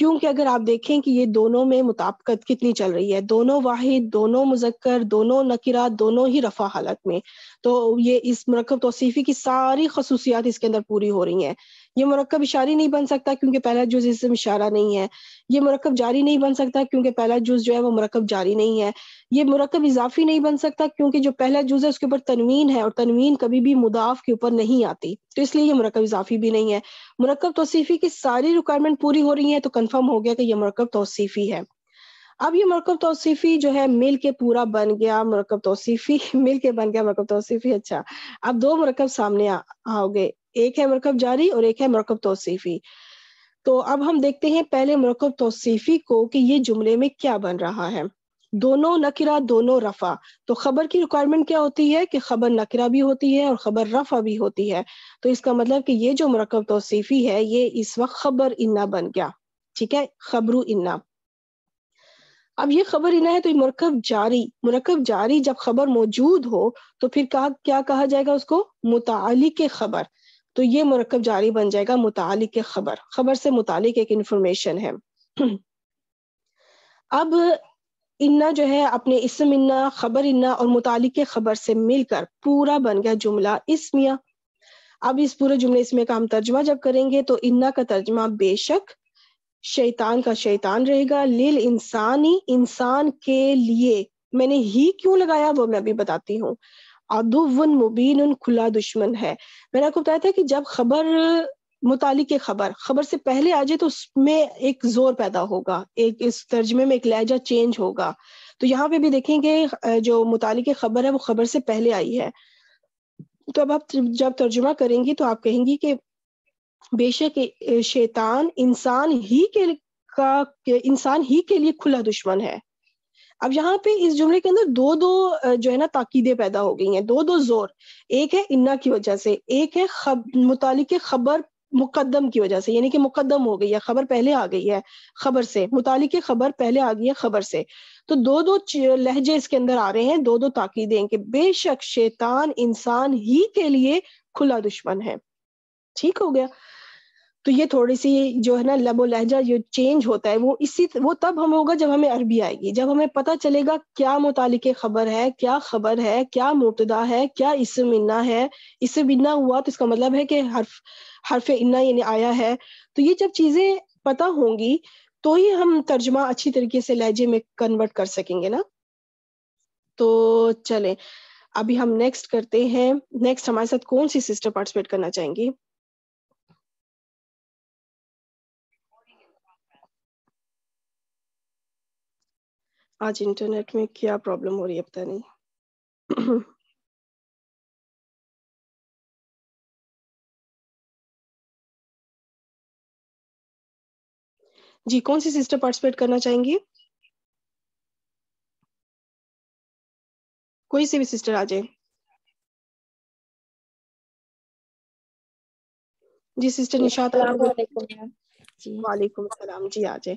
क्योंकि अगर आप देखें कि ये दोनों में मुताबकत कितनी चल रही है दोनों वाहिद दोनों मुजक्कर दोनों नकिरा दोनों ही रफा हालत में तो ये इस मरकब तोसीफ़ी की सारी खसूसियात इसके अंदर पूरी हो रही हैं ये मरकब इशारी नहीं बन सकता क्योंकि पहला जुज इसम इशारा नहीं है ये मरकब जारी नहीं बन सकता क्योंकि पहला जुज जो है वो मरकब जारी नहीं है ये मरकब इजाफी नहीं बन सकता क्योंकि जो पहला जुज है उसके ऊपर तनवीन है और तनवीन कभी भी मुदाफ के ऊपर नहीं आती तो इसलिए ये मरकब इजाफी भी नहीं है मरकब तोसीफ़ी की सारी रिक्वायरमेंट पूरी हो रही है तो कन्फर्म हो गया कि यह मरकब तोसीफ़ी है अब ये मरकब तोसीफ़ी जो है मिल के पूरा बन गया मरकब तोसीफ़ी मिल के बन गया मरकब तोसीफ़ी अच्छा अब दो मरकब सामने आओगे एक है मरकब जारी और एक है मरकब तोसीफी तो अब हम देखते हैं पहले मरकब तोसीफी को कि ये जुमले में क्या बन रहा है दोनों नकिरा दोनों रफा तो खबर की रिक्वायरमेंट क्या होती है कि खबर नकिरा भी होती है और खबर रफा भी होती है तो इसका मतलब कि ये जो मरकब तोसीफी है ये इस वक्त खबर इन्ना बन गया ठीक है खबरू इन्ना अब ये खबर इन्ना है तो मरकब जारी मरकब जारी जब खबर मौजूद हो तो फिर कहा क्या कहा जाएगा उसको मुतालिक खबर तो ये मरकब जारी बन जाएगा मुताल के खबर खबर से मुताल एक इंफॉर्मेशन है अब इन्ना जो है अपने इसम इन्ना खबर इन्ना और मुताल के खबर से मिलकर पूरा बन गया जुमला इसमिया अब इस पूरे जुमले इसमें का हम तर्जमा जब करेंगे तो इन्ना का तर्जमा बेशक शैतान का शैतान रहेगा लिल इंसानी इंसान के लिए मैंने ही क्यों लगाया वो मैं अभी बताती हूँ अदुवन मुबीन खुला दुश्मन है मैंने आपको बताया था कि जब खबर मुतालिक खबर खबर से पहले आ जाए तो उसमें एक जोर पैदा होगा एक इस तर्जमे में एक लहजा चेंज होगा तो यहाँ पे भी देखेंगे जो मुतालिक खबर है वो खबर से पहले आई है तो अब आप जब तर्जुमा करेंगी तो आप कहेंगी कि बेशक शैतान इंसान ही के का इंसान ही के लिए खुला दुश्मन है अब यहाँ पे इस जुमले के अंदर दो दो जो है ना ताकीदें पैदा हो गई हैं दो दो जोर एक है इन्ना की वजह से एक है खब मुतालिक खबर मुकदम की वजह से यानी कि मुकदम हो गई है खबर पहले आ गई है खबर से मुतालिक खबर पहले आ गई है खबर से तो दो दो लहजे इसके अंदर आ रहे हैं दो दो ताकीदें कि बेशक शैतान इंसान ही के लिए खुला दुश्मन है ठीक हो गया तो ये थोड़ी सी जो है ना लबो लहजा जो चेंज होता है वो इसी वो तब हम होगा जब हमें अरबी आएगी जब हमें पता चलेगा क्या मुताल खबर है क्या खबर है क्या मुबतदा है क्या इसम इन्ना है इसम इन्ना हुआ तो इसका मतलब है कि हर्फ हर्फ इन्ना यानी आया है तो ये जब चीजें पता होंगी तो ही हम तर्जमा अच्छी तरीके से लहजे में कन्वर्ट कर सकेंगे ना तो चले अभी हम नेक्स्ट करते हैं नेक्स्ट हमारे साथ कौन सी सिस्टर पार्टिसिपेट करना चाहेंगी आज इंटरनेट में क्या प्रॉब्लम हो रही है पता नहीं जी कौन सी सिस्टर पार्टिसिपेट करना चाहेंगी कोई सी भी सिस्टर आ जाए जी सिस्टर निशात वालेकुम जी वालेकुम जी आ जाए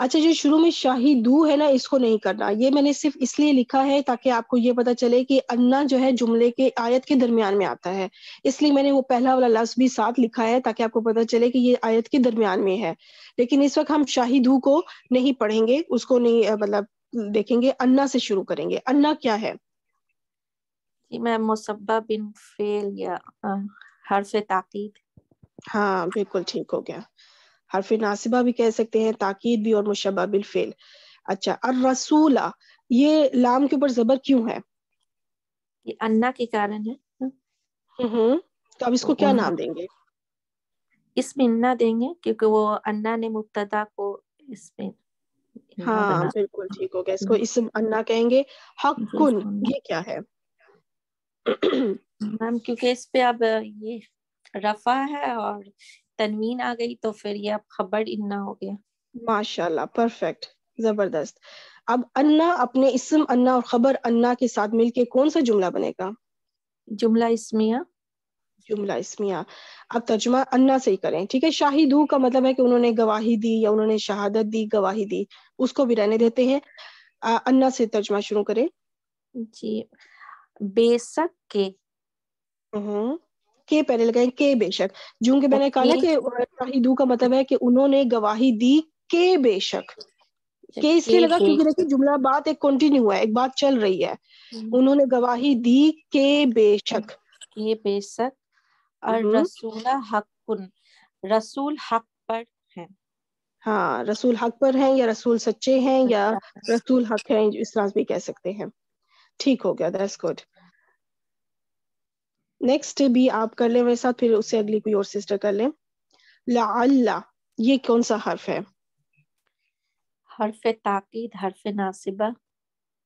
अच्छा जो शुरू में शाही दू है ना इसको नहीं करना ये मैंने सिर्फ इसलिए लिखा है ताकि आपको ये पता चले कि अन्ना जो है जुमले के आयत के दरमियान में आता है इसलिए मैंने वो पहला वाला लफ्ज भी साथ लिखा है ताकि आपको पता चले कि ये आयत के दरमियान में है लेकिन इस वक्त हम शाही दू को नहीं पढ़ेंगे उसको नहीं मतलब देखेंगे अन्ना से शुरू करेंगे अन्ना क्या है मुसब्बा बिन फेल या हर्फ ताकीद हाँ बिल्कुल ठीक हो गया हरफ नासिबा भी कह सकते हैं ताकीद भी और मुशबा बिलफेल अच्छा और रसूला ये लाम के ऊपर जबर क्यों है ये अन्ना के कारण है हम्म तो अब इसको क्या नाम देंगे इसमें इन्ना देंगे क्योंकि वो अन्ना ने मुबतदा को इसमें हाँ बिल्कुल ठीक हो गया इसको हम्म। इसम अन्ना कहेंगे हकुन ये क्या है मैम क्योंकि इस पे अब ये रफा है और तनवीन आ गई तो फिर ये अब खबर इन्ना हो गया माशाल्लाह परफेक्ट जबरदस्त अब अन्ना अपने इसम अन्ना और खबर अन्ना के साथ मिलके कौन सा जुमला बनेगा जुमला इसमिया जुमला इसमिया अब तर्जुमा अन्ना से ही करें ठीक है शाहिदू का मतलब है कि उन्होंने गवाही दी या उन्होंने शहादत दी गवाही दी उसको भी रहने देते हैं आ, अन्ना से तर्जमा शुरू करें जी बेसक के हम्म। के पहले लगाए के बेशक जूम के मैंने कहा ना कि शाहिदू का मतलब है कि उन्होंने गवाही दी के बेशक के इसलिए लगा क्योंकि देखिए जुमला बात एक कंटिन्यू है एक बात चल रही है उन्होंने गवाही दी के बेशक के बेशक और हम्म। रसूला हकुन रसूल हक पर हैं हाँ रसूल हक पर हैं या रसूल सच्चे हैं या अच्छा। रसूल हक हैं इस तरह भी कह सकते हैं ठीक हो गया दैट्स गुड नेक्स्ट भी आप कर लें मेरे साथ फिर उससे अगली कोई और सिस्टर कर लें ला ये कौन सा हर्फ है हर्फ ताकीद हर्फ नासिबा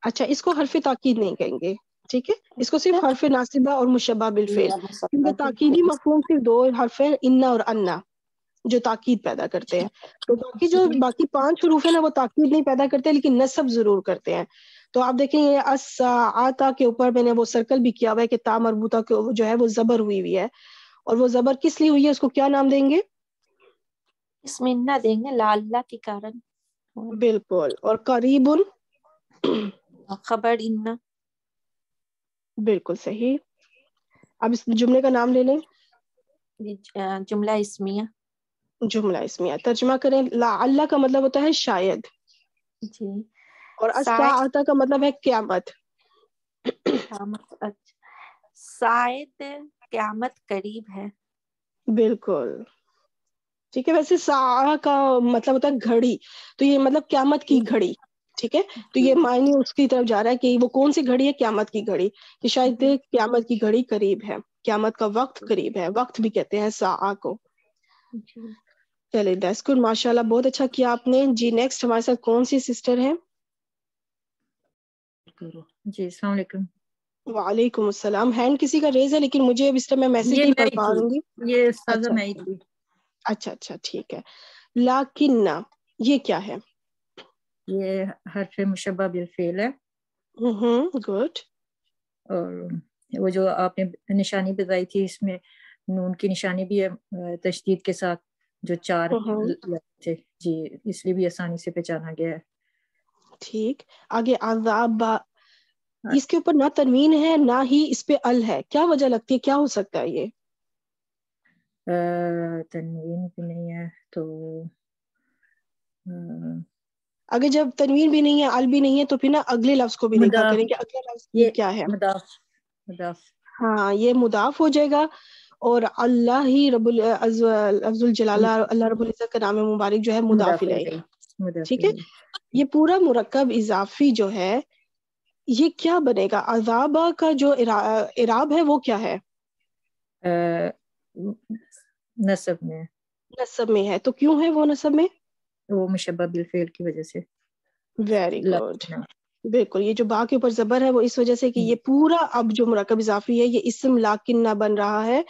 अच्छा इसको हर्फ ताकीद नहीं कहेंगे ठीक है इसको सिर्फ हर्फ नासिबा और मुशबा बिलफेल क्योंकि ताकीदी मफहूम सिर्फ दो हर्फ है इन्ना और अन्ना जो ताकीद पैदा करते हैं तो बाकी जो बाकी पांच हरूफ है ना वो ताकीद नहीं पैदा करते लेकिन नसब जरूर करते हैं तो आप देखें ये अस आता के ऊपर मैंने वो सर्कल भी किया हुआ है कि ता मरबूता के जो है वो जबर हुई हुई है और वो जबर किस लिए हुई है उसको क्या नाम देंगे इसमें ना देंगे लाल के कारण बिल्कुल और करीबन खबर इन्ना बिल्कुल सही अब इस जुमले का नाम ले लें जुमला इसमिया जुमला इसमिया तर्जमा करें ला अल्लाह का मतलब होता है शायद जी और असाता का मतलब है क्यामत अच्छा शायद क्यामत करीब है बिल्कुल ठीक है वैसे सा का मतलब होता है घड़ी तो ये मतलब क्यामत की घड़ी ठीक है तो ये हम्म। मायने उसकी तरफ जा रहा है कि वो कौन सी घड़ी है क्यामत की घड़ी कि शायद हम्म। क्यामत की घड़ी करीब है क्यामत का वक्त हम्म। करीब है वक्त भी कहते हैं सा को चलिए दस गुड माशाल्लाह बहुत अच्छा किया आपने जी नेक्स्ट हमारे साथ कौन सी सिस्टर है करो जी वालेकुम अस्सलाम हैंड किसी का रेज है लेकिन मुझे अब इस टाइम मैसेज नहीं कर पा रूंगी ये अच्छा, मैं थी अच्छा अच्छा ठीक है लाकिन्ना ये क्या है ये हर्फ मुशबा फेल है गुड हम्म, और वो जो आपने निशानी बताई थी इसमें नून की निशानी भी है तशदीद के साथ जो चार हम्म। थे जी इसलिए भी आसानी से पहचाना गया है ठीक आगे आजाब हाँ। इसके ऊपर ना तनवीन है ना ही इस पे अल है क्या वजह लगती है क्या हो सकता है ये तनवीन भी नहीं है तो अगर जब तनवीन भी नहीं है अल भी नहीं है तो फिर ना अगले लफ्ज को भी देखा करेंगे अगला लफ्ज ये क्या है मुदाफ मुदाफ हाँ ये मुदाफ हो जाएगा और अल्लाह ही रबुल अफजुल जलाला हम्म। अल्लाह रबुल इज्जत का नाम मुबारक जो है मुदाफ ठीक है ये पूरा मुरकब इजाफी जो है ये क्या बनेगा अजाबा का जो इरा, इराब है वो क्या है नसब में नसब में है तो क्यों है वो नसब में वो मुशबिल की वजह से वेरी गुड बिल्कुल ये जो बा के ऊपर जबर है वो इस वजह से कि हम्म। ये पूरा अब जो मरकब इजाफी है ये इसम लाकिन ना बन रहा है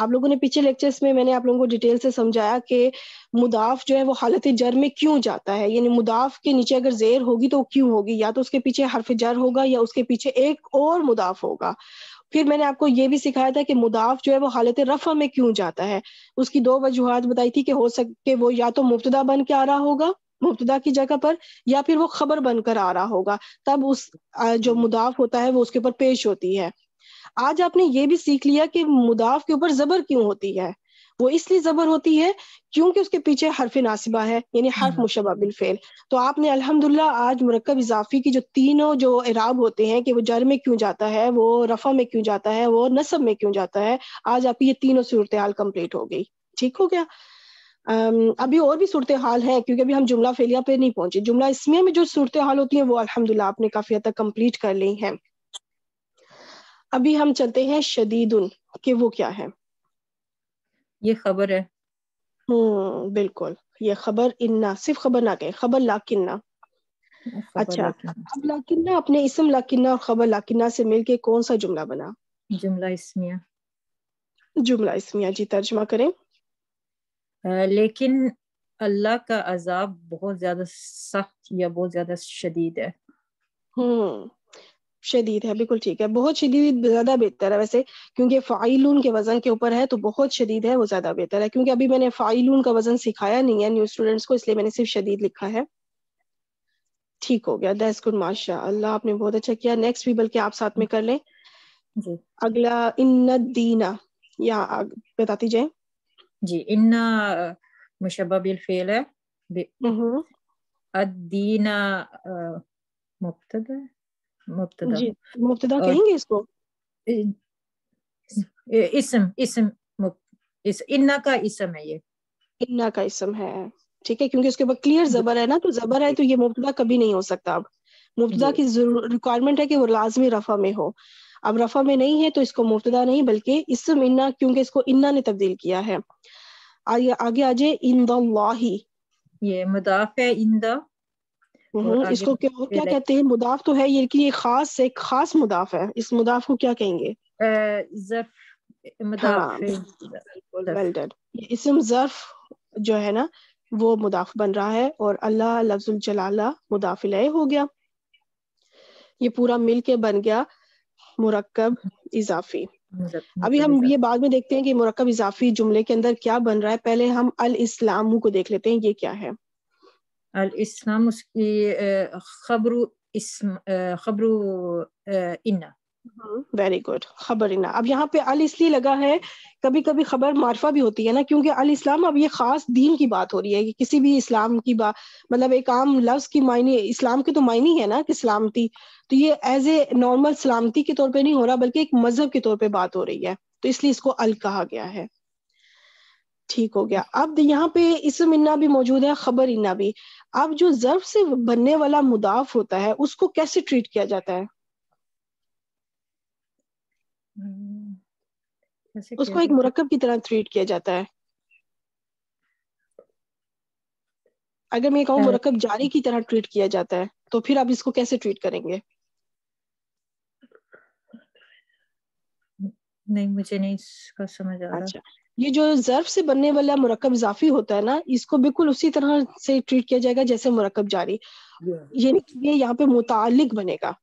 आप लोगों ने पीछे लेक्चर्स में मैंने आप लोगों को डिटेल से समझाया कि मुदाफ जो है वो हालत जर में क्यों जाता है यानी मुदाफ के नीचे अगर जेर होगी तो क्यों होगी या तो उसके पीछे हर्फ जर होगा या उसके पीछे एक और मुदाफ होगा फिर मैंने आपको ये भी सिखाया था कि मुदाफ जो है वो हालत रफा में क्यों जाता है उसकी दो वजूहत बताई थी कि हो सके वो या तो मुफ्तदा बन के आ रहा होगा मुबतदा की जगह पर या फिर वो खबर बनकर आ रहा होगा तब उस जो मुदाफ होता है वो उसके ऊपर पेश होती है आज आपने ये भी सीख लिया कि मुदाफ के ऊपर जबर क्यों होती है वो इसलिए जबर होती है क्योंकि उसके पीछे हर्फ नासिबा है यानी हर्फ हम्म। मुशबा बिल फेल तो आपने अल्हम्दुलिल्लाह आज मरकब इजाफी की जो तीनों जो इराब होते हैं कि वो जर में क्यों जाता है वो रफा में क्यों जाता है वो नसब में क्यों जाता है आज आपकी ये तीनों सूरत हाल कम्प्लीट हो गई ठीक हो गया अभी और भी सूरत हाल है क्योंकि अभी हम जुमला फेलिया पे नहीं पहुंचे जुमला इसमें में जो सूरत हाल होती है वो अलहमदुल्ला आपने काफी हद तक कम्प्लीट कर ली है अभी हम चलते हैं शदीदुन कि वो क्या है ये खबर है हम्म बिल्कुल ये खबर इन्ना सिर्फ खबर ना कहे खबर लाकिन्ना अच्छा अब लाकिन्ना अपने इसम लाकिन्ना और खबर लाकिन्ना से मिलके कौन सा जुमला बना जुमला इसमिया जुमला इसमिया जी तर्जमा करें आ, लेकिन अल्लाह का अजाब बहुत ज्यादा सख्त या बहुत ज्यादा शदीद है हम्म शदीद है बिल्कुल ठीक है बहुत शदीद ज्यादा बेहतर है वैसे क्योंकि फाइलून के वजन के ऊपर है तो बहुत शदीद है वो ज्यादा बेहतर है क्योंकि अभी मैंने फाइलून का वजन सिखाया नहीं है न्यू स्टूडेंट्स को इसलिए मैंने सिर्फ शदीद लिखा है ठीक हो गया दैट्स गुड माशा अल्लाह आपने बहुत अच्छा किया नेक्स्ट भी बल्कि आप साथ में कर लें जी अगला इन दीना या बताती जाए जी इन्ना मुशबा बिल फेल है हम्म। अदीना मुब्तदा मुब्तदा जी मुब्तदा कहेंगे इसको इसम इसम इस इन्ना का इसम है ये इन्ना का इसम है ठीक है क्योंकि उसके ऊपर क्लियर जबर है ना तो जबर है तो ये मुबतदा कभी नहीं हो सकता अब मुबतदा की रिक्वायरमेंट है कि वो लाजमी रफा में हो अब रफा में नहीं है तो इसको मुबतदा नहीं बल्कि इसम इन्ना क्योंकि इसको इन्ना ने तब्दील किया है आगे आगे आ जाए इंदा ये मुदाफ है इंदा हम्म, इसको क्या, क्या कहते हैं मुदाफ तो है ये लेकिन ये खास एक खास मुदाफ है इस मुदाफ को क्या कहेंगे हाँ, इसम जर्फ जो है ना वो मुदाफ बन रहा है और अल्लाह लफ्जुल जलाला मुदाफिल हो गया ये पूरा मिल के बन गया मुरक्कब इजाफी अभी हम ये बाद में देखते हैं कि मुरक्कब इजाफी जुमले के अंदर क्या बन रहा है पहले हम अल इस्लाम को देख लेते हैं ये क्या है الاسلام खबरू इसम खबरू इन्ना वेरी गुड खबर इना अब यहाँ पे अल इसलिए लगा है कभी कभी खबर मार्फा भी होती है ना क्योंकि अल इस्लाम अब ये खास दीन की बात हो रही है कि किसी भी इस्लाम की बात मतलब एक आम लफ्ज की मायने इस्लाम के तो मायने है ना कि सलामती तो ये एज ए नॉर्मल सलामती के तौर पे नहीं हो रहा बल्कि एक मजहब के तौर पे बात हो रही है तो इसलिए इसको अल कहा गया है ठीक हो गया अब यहाँ पे इसम इन्ना भी मौजूद है खबर इन्ना भी अब जो जर्फ से बनने वाला मुदाफ होता है उसको कैसे ट्रीट किया जाता है हम्म, उसको एक मुरकब की तरह ट्रीट किया जाता है अगर मैं कहूँ हाँ। मुरकब जारी की तरह ट्रीट किया जाता है तो फिर आप इसको कैसे ट्रीट करेंगे नहीं मुझे नहीं इसका समझ आ रहा अच्छा ये जो जर्फ से बनने वाला मरकब इजाफी होता है ना इसको बिल्कुल उसी तरह से ट्रीट किया जाएगा जैसे मरकब जारी यानी ये यहाँ पे मुतालिक बनेगा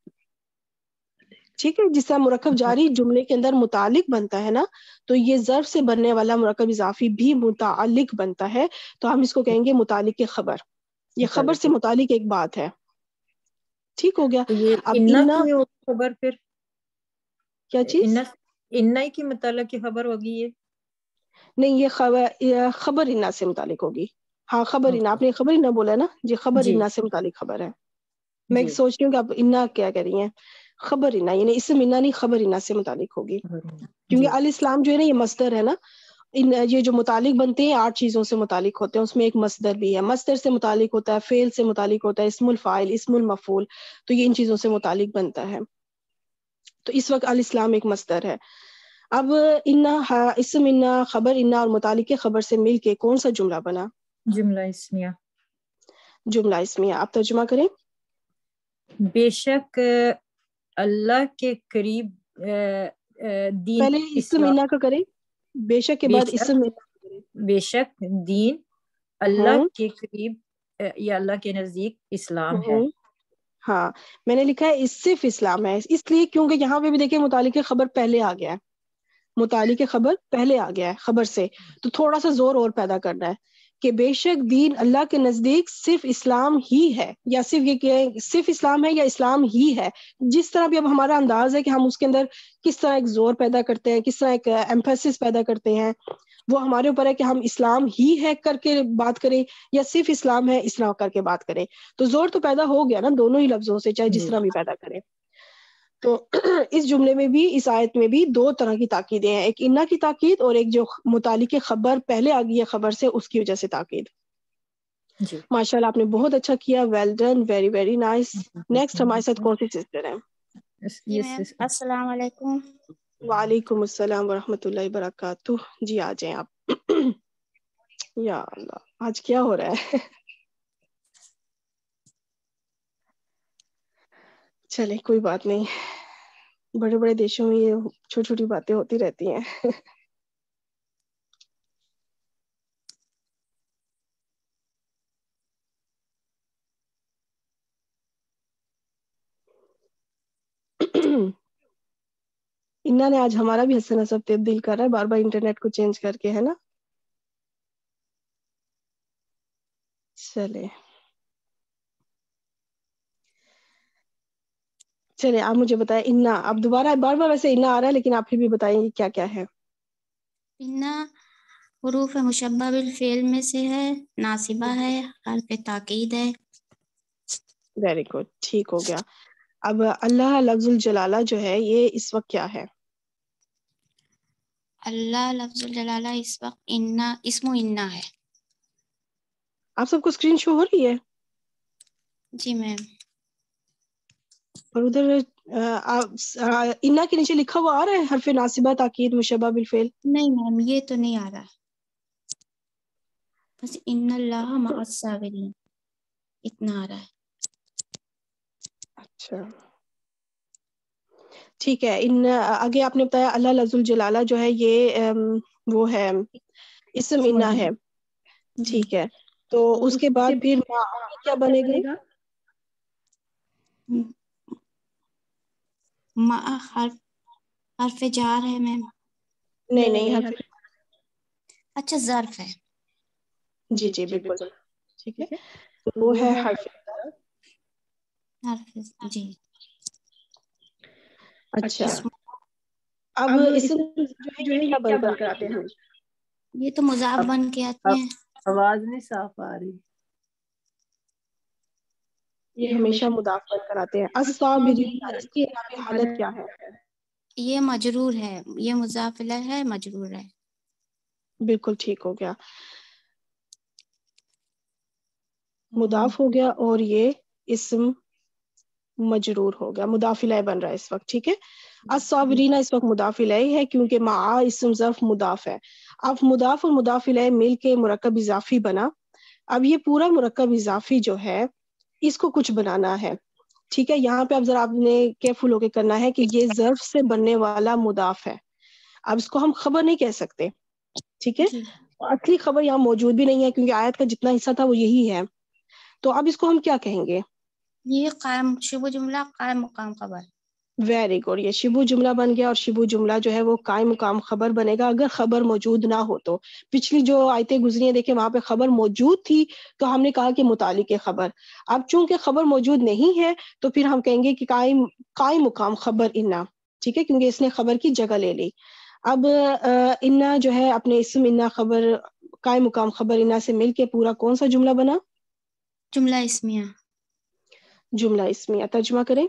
ठीक है जिस तरह मरकब जारी जुमले के अंदर मुतालिक बनता है ना तो ये जर्फ से बनने वाला मरकब इजाफी भी मुतालिक बनता है तो हम इसको कहेंगे मुतालिक खबर ये खबर से मुतालिक एक बात है ठीक हो गया तो अब इन्ना खबर फिर क्या चीज इन्ना की मतलब की खबर होगी ये नहीं ये खबर इन्ना से मुतालिक होगी हाँ खबर इन्ना आपने खबर इन्ना बोला ना ये खबर इन्ना से मुतालिक खबर है मैं सोच रही हूँ कि आप इन्ना क्या कह रही हैं खबर इन्ना यानी इस इन्ना नहीं खबर इन्ना से मुतालिक होगी क्योंकि अल इस्लाम जो है ना ये मस्तर है ना इन ये जो मुतालिक बनते हैं आठ चीजों से मुतालिक होते हैं उसमें एक मस्तर भी है मस्तर से मुतालिक होता है फेल से मुतालिक होता है इसमुल फाइल इसमुल मफूल तो ये इन चीजों से मुतालिक बनता है तो इस वक्त अल इस्लाम एक मस्तर है अब इन्ना इसम इन्ना खबर इन्ना और मुताल खबर से मिल के कौन सा जुमला बना जुमला इसमिया जुमला इसमिया आप तर्जुमा करें बेशक अल्लाह के करीब दीन पहले इसम इन्ना का करें बेशक के बाद इसम बेशक दीन अल्लाह हम्म। के करीब या अल्लाह के नजदीक इस्लाम है हम्म। हाँ मैंने लिखा है इस सिर्फ इस्लाम है इसलिए क्योंकि यहाँ पे भी देखिए मुतालिक खबर पहले आ गया है मुताली के खबर पहले आ गया है खबर से तो थोड़ा सा जोर और पैदा करना है कि बेशक दीन अल्लाह के नजदीक सिर्फ इस्लाम ही है या सिर्फ ये कहें सिर्फ इस्लाम है या इस्लाम ही है जिस तरह भी अब हमारा अंदाज है कि हम उसके अंदर किस तरह एक जोर पैदा करते हैं किस तरह एक एम्फेसिस पैदा करते हैं वो हमारे ऊपर है कि हम इस्लाम ही है करके बात करें या सिर्फ इस्लाम है इस्लाम करके बात करें तो जोर तो पैदा हो गया ना दोनों ही लफ्जों से चाहे जिस तरह भी पैदा करें तो इस जुमले में भी इस आयत में भी दो तरह की ताकीदें हैं एक इन्ना की ताकीद और एक जो मुताली खबर पहले आ गई है खबर से उसकी वजह से ताकीद माशाल्लाह आपने बहुत अच्छा किया well done very very nice next हमारे साथ हम्म। कौन सी सिस्टर है वालेकुम अस्सलाम वरहमतुल्लाहि वबरकातुह जी आ जाएं आप या अल्लाह आज क्या हो रहा है चले कोई बात नहीं बड़े बड़े देशों में ये छोटी छोटी बातें होती रहती हैं इन्ना ने आज हमारा भी हसन सब तब्दील कर रहा है बार बार इंटरनेट को चेंज करके है ना चले चले आप मुझे बताएं इन्ना आप दोबारा बार बार वैसे इन्ना आ रहा है लेकिन आप फिर भी बताएंगे क्या क्या है इन्ना हरूफ मुशब्बा बिल फेल में से है नासिबा है हर पे ताकीद है वेरी गुड ठीक हो गया अब अल्लाह लफ्जुल जलाला जो है ये इस वक्त क्या है अल्लाह लफ्जुल जलाला इस वक्त इन्ना इसमो इन्ना है आप सबको स्क्रीन शो हो रही है जी मैम और उधर इन्ना के नीचे लिखा हुआ आ रहा है हरफ नासिबा ताकीद मुशबा बिलफेल नहीं मैम ये तो नहीं आ रहा बस इन्ना इतना आ रहा है अच्छा ठीक है इन आगे आपने बताया अल्लाह लजुल जलाला जो है ये वो है इसम इन्ना है ठीक है तो उसके बाद फिर क्या बनेगा हर्फ जार है मैम नहीं नहीं हर्फ अच्छा जर्फ है जी जी बिल्कुल ठीक है तो वो है हर्फ हर्फ जी अच्छा, अच्छा। अब इसम जो है ये क्या बनकर आते हैं ये तो मुजाफ बन के आते हैं आवाज नहीं साफ आ रही ये हमेशा मुदाफरत कराते हैं इसकी हालत क्या है ये मजरूर है ये मुजाफिला है मजरूर है बिल्कुल ठीक हो गया मुदाफ हो गया और ये इसम मजरूर हो गया मुदाफिला बन रहा है इस वक्त ठीक है असाबरीना इस वक्त मुदाफिला ही है क्योंकि मा इसम जफ मुदाफ है अब मुदाफ और मुदाफिला मिल के मरकब इजाफी बना अब ये पूरा मरकब इजाफी जो है इसको कुछ बनाना है ठीक है यहाँ पे अब जरा आपने केयरफुल होके करना है कि ये जर्फ से बनने वाला मुदाफ है अब इसको हम खबर नहीं कह सकते ठीक है असली खबर यहाँ मौजूद भी नहीं है क्योंकि आयत का जितना हिस्सा था वो यही है तो अब इसको हम क्या कहेंगे ये कायम शुभ जुमला कायम मुकाम खबर वेरी गुड ये शिबू जुमला बन गया और शिबू जुमला जो है वो काय मुकाम खबर बनेगा अगर खबर मौजूद ना हो तो पिछली जो आयतें गुजरी है वहां पे खबर मौजूद थी तो हमने कहा कि मुतालिक खबर अब चूंकि खबर मौजूद नहीं है तो फिर हम कहेंगे कि काय काय मुकाम खबर इन्ना ठीक है क्योंकि इसने खबर की जगह ले ली अब इन्ना जो है अपने इसम इन्ना खबर काय मुकाम खबर इन्ना से मिलके पूरा कौन सा जुमला बना जुमला इसमिया जुमला इसमिया तर्जमा करें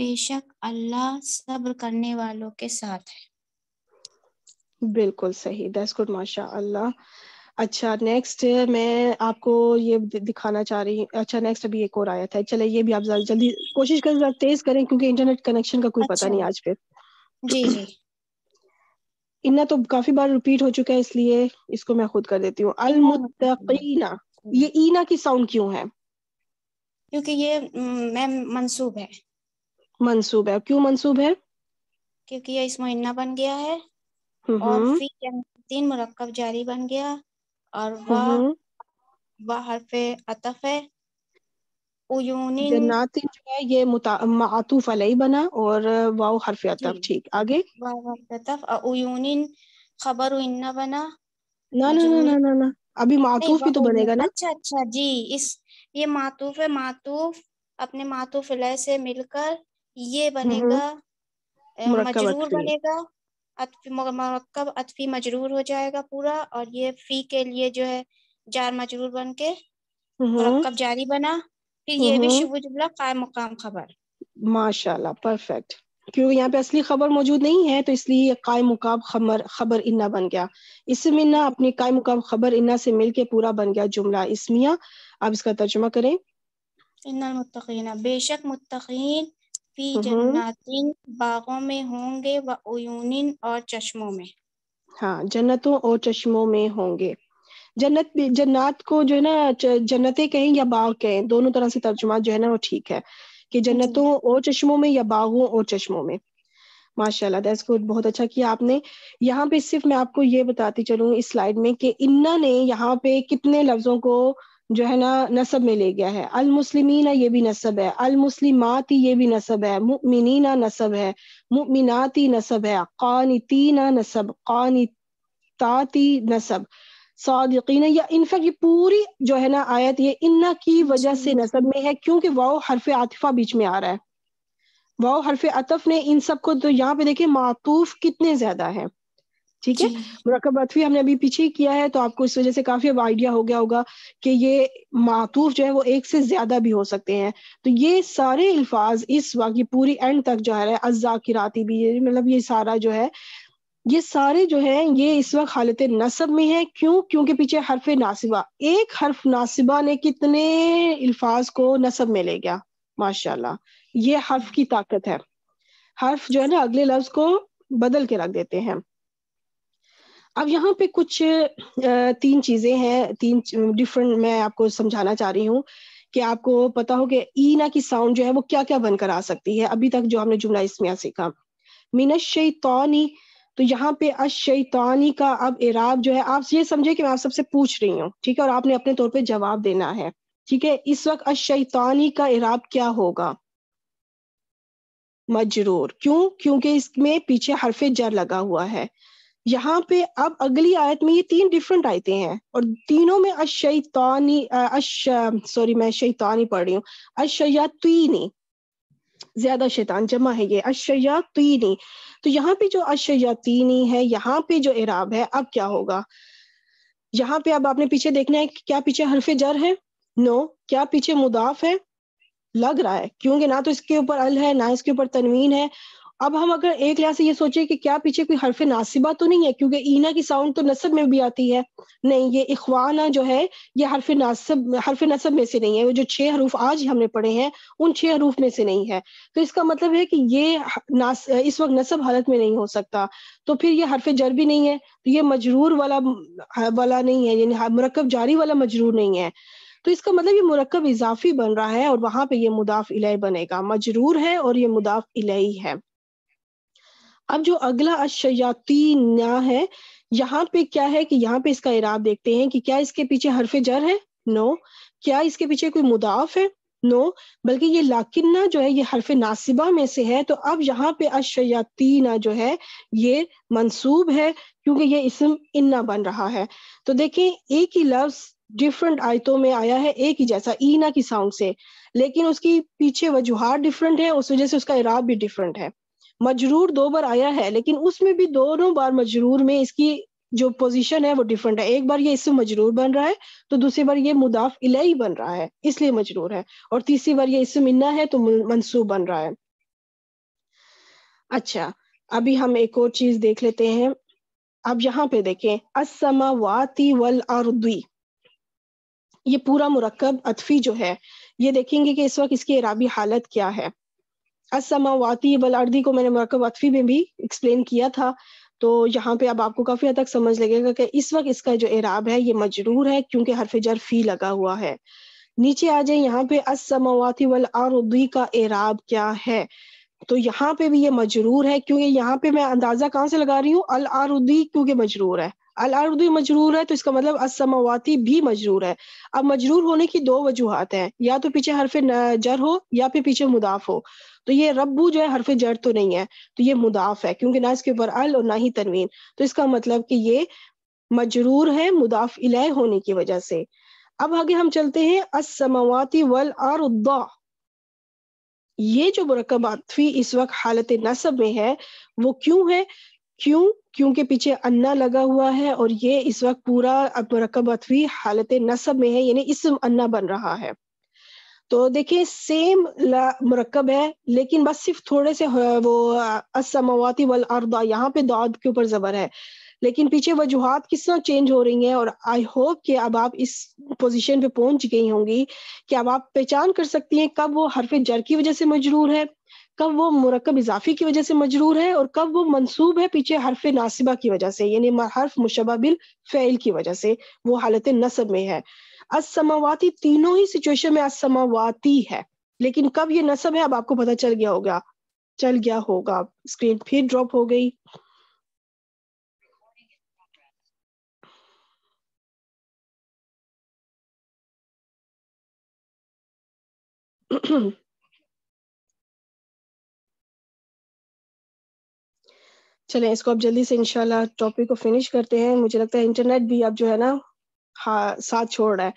बेशक अल्लाह सब्र करने वालों के साथ है बिल्कुल सही दस गुड माशा अल्लाह अच्छा नेक्स्ट मैं आपको ये दिखाना चाह रही हूँ अच्छा नेक्स्ट अभी एक और आया था चले ये भी आप जल्दी कोशिश करें जरा तेज करें क्योंकि इंटरनेट कनेक्शन का कोई अच्छा। पता नहीं आज फिर जी जी इन्ना तो काफी बार रिपीट हो चुका है इसलिए इसको मैं खुद कर देती हूँ अलमुत्तकीना ये ईना की साउंड क्यों है क्योंकि ये मैम मनसूब है मंसूब है क्यों मंसूब है क्योंकि यह इस महीना बन गया है और फी तीन मरकब जारी बन गया और वह वह हरफ अतफ है जन्नातिन जो है ये मातूफ अलई बना और वाओ हरफ अतफ ठीक आगे खबर इन्ना बना ना ना ना ना ना ना अभी मातूफ भी तो बनेगा ना अच्छा अच्छा जी इस ये मातूफ है मातूफ अपने मातूफ लय से मिलकर ये बनेगा हम्म। मजरूर बनेगा मरकब अतफी मजरूर हो जाएगा पूरा और ये फी के लिए जो है जार मजरूर बन के मरकब हम्म। जारी बना फिर ये भी हम्म। शुभ जुमला कायम मुकाम खबर माशाल्लाह परफेक्ट क्योंकि यहाँ पे असली खबर मौजूद नहीं है तो इसलिए ये काय मुकाब खबर खबर इन्ना बन गया इसमें ना अपनी काय मुकाब खबर इन्ना से मिलके पूरा बन गया जुमला इसमिया आप इसका तर्जुमा करें इन्ना बेशक मुतकीन हम्म। बागों में होंगे व उयूनिन और चश्मों में हाँ जन्नतों और चश्मों में होंगे जन्नत जन्नत को जो है ना जन्नतें कहें या बाग कहें दोनों तरह से तर्जुमा जो है ना वो ठीक है कि जन्नतों और चश्मों में या बागों और चश्मों में माशाल्लाह दैट्स गुड बहुत अच्छा किया आपने यहाँ पे सिर्फ मैं आपको ये बताती चलूँ इस स्लाइड में कि इन्ना ने यहाँ पे कितने लफ्जों को जो है ना नसब में ले गया है अल मुस्लिमीना ये भी नसब है अल मुस्लिमाती ये भी नसब है मुमिनीना नसब है मुमिनाती नसब है कानतीना नसब कानिताती नसब सदकीन या इनफैक्ट ये पूरी जो है ना आयत ये इन्ना की वजह से नसब में है क्योंकि वाओ हरफ आतिफा बीच में आ रहा है वाओ हरफ अतफ ने इन सब को तो यहाँ पे देखिए मातूफ कितने ज्यादा है ठीक है मुरकब अथवी हमने अभी पीछे ही किया है तो आपको इस वजह से काफी अब आइडिया हो गया होगा कि ये मातूफ जो है वो एक से ज्यादा भी हो सकते हैं तो ये सारे अल्फाज इस वाकई पूरी एंड तक जो है अजाकिराती भी मतलब ये सारा जो है ये सारे जो है ये इस वक्त हालत नसब में है क्यों क्योंकि पीछे हर्फ नासिबा एक हर्फ नासिबा ने कितने अल्फाज को नसब में ले गया माशाल्लाह ये हर्फ की ताकत है हर्फ जो है ना अगले लफ्ज को बदल के रख देते हैं अब यहाँ पे कुछ तीन चीजें हैं तीन डिफरेंट मैं आपको समझाना चाह रही हूँ कि आपको पता हो कि ईना की साउंड जो है वो क्या क्या बनकर आ सकती है अभी तक जो हमने जुमला इसमिया सीखा मीन शैतानी तो यहाँ पे अशैतानी का अब इराब जो है आप ये समझे कि मैं आप सबसे पूछ रही हूँ ठीक है और आपने अपने तौर पे जवाब देना है ठीक है इस वक्त अशैतानी का इराब क्या होगा मजरूर क्यों क्योंकि इसमें पीछे हरफे जर लगा हुआ है यहाँ पे अब अगली आयत में ये तीन डिफरेंट आयतें हैं और तीनों में अशैतानी अश सॉरी मैं शैतानी पढ़ रही हूँ अशयातीनी ज्यादा शैतान जमा है ये अशयातीनी तो यहाँ पे जो अशयातीनी है यहाँ पे जो इराब है अब क्या होगा यहाँ पे अब आपने पीछे देखना है क्या पीछे हरफे जर है नो क्या पीछे मुदाफ है लग रहा है क्योंकि ना तो इसके ऊपर अल है ना इसके ऊपर तनवीन है अब हम अगर एक लिहाज से ये सोचे कि क्या पीछे कोई हरफ नासिबा तो नहीं है क्योंकि ईना की साउंड तो नसब में भी आती है नहीं ये इखवाना जो है ये हरफ नासब हरफ नसब में से नहीं है वो जो छह हरूफ आज हमने पढ़े हैं उन छह हरूफ में से नहीं है तो इसका मतलब है कि ये नास इस वक्त नसब हालत में नहीं हो सकता तो फिर ये हरफ जर भी नहीं है तो ये मजरूर वाला वाला नहीं है यानी मरकब जारी वाला मजरूर नहीं है तो इसका मतलब ये मरकब इजाफी बन रहा है और वहां पे ये मुदाफ इलाई बनेगा मजरूर है और ये मुदाफ इलाई है अब जो अगला अशयाती ना है यहाँ पे क्या है कि यहाँ पे इसका इराब देखते हैं कि क्या इसके पीछे हरफ जर है नो क्या इसके पीछे कोई मुदाफ है नो बल्कि ये लाकिन्ना जो है ये हरफ नासिबा में से है तो अब यहाँ पे अशयातीना जो है ये मंसूब है क्योंकि ये इसम इन्ना बन रहा है तो देखें एक ही लफ्ज डिफरेंट आयतों में आया है एक ही जैसा ईना की साउंड से लेकिन उसकी पीछे वजुहार डिफरेंट है उस वजह से उसका इराब भी डिफरेंट है मजरूर दो बार आया है लेकिन उसमें भी दोनों बार मजरूर में इसकी जो पोजीशन है वो डिफरेंट है एक बार ये इससे मजरूर बन रहा है तो दूसरी बार ये मुदाफ इलाई बन रहा है इसलिए मजरूर है और तीसरी बार ये इससे मिन्ना है तो मनसूब बन रहा है अच्छा अभी हम एक और चीज देख लेते हैं अब यहाँ पे देखें वाती वल अरदी ये पूरा मुरकब अतफी जो है ये देखेंगे कि इस वक्त इसकी इराबी हालत क्या है असमावाती वल अर्दी को मैंने मरकब अतफी में भी एक्सप्लेन किया था तो यहाँ पे अब आपको काफी हद तक समझ लगेगा कि इस वक्त इसका जो एराब है ये मजरूर है क्योंकि हरफ जर फी लगा हुआ है नीचे आ जाए यहाँ पे असमावाती वल अर्दी का एराब क्या है तो यहाँ पे भी ये मजरूर है क्योंकि यहाँ पे मैं अंदाजा कहाँ से लगा रही हूँ अल आरुदी क्योंकि मजरूर है अल आरुदी मजरूर है तो इसका मतलब असमावाती भी मजरूर है अब मजरूर होने की दो वजूहत हैं या तो पीछे हरफ जर हो या फिर पीछे मुदाफ हो तो ये रब्बू जो है हरफ जड़ तो नहीं है तो ये मुदाफ है क्योंकि ना इसके ऊपर अल और ना ही तनवीन तो इसका मतलब कि ये मजरूर है मुदाफ इलह होने की वजह से अब आगे हम चलते हैं असमवाती वल आरुद्दा ये जो मरकब आतफी इस वक्त हालत नसब में है वो क्यों है क्यों क्योंकि पीछे अन्ना लगा हुआ है और ये इस वक्त पूरा मरकब अतवी हालत नसब में है यानी इसम अन्ना बन रहा है तो देखिए सेम मरकब है लेकिन बस सिर्फ थोड़े से वो असमवाती वल अरदा यहाँ पे दाद के ऊपर जबर है लेकिन पीछे वजूहत किस तरह चेंज हो रही हैं और आई होप कि अब आप इस पोजीशन पे पहुंच गई होंगी कि अब आप पहचान कर सकती हैं कब वो हरफ जर की वजह से मजरूर है कब वो मरकब इजाफी की वजह से मजरूर है और कब वो मनसूब है पीछे हर्फ नासिबा की वजह से यानी हर्फ मुशबा बिल फ़ैल की वजह से वो हालत नसब में है असमावाती तीनों ही सिचुएशन में असमावाती है लेकिन कब ये नसब है अब आपको पता चल गया होगा चल गया होगा स्क्रीन फिर ड्रॉप हो गई चले इसको आप जल्दी से इनशाला टॉपिक को फिनिश करते हैं मुझे लगता है इंटरनेट भी अब जो है ना हाँ साथ छोड़ रहा है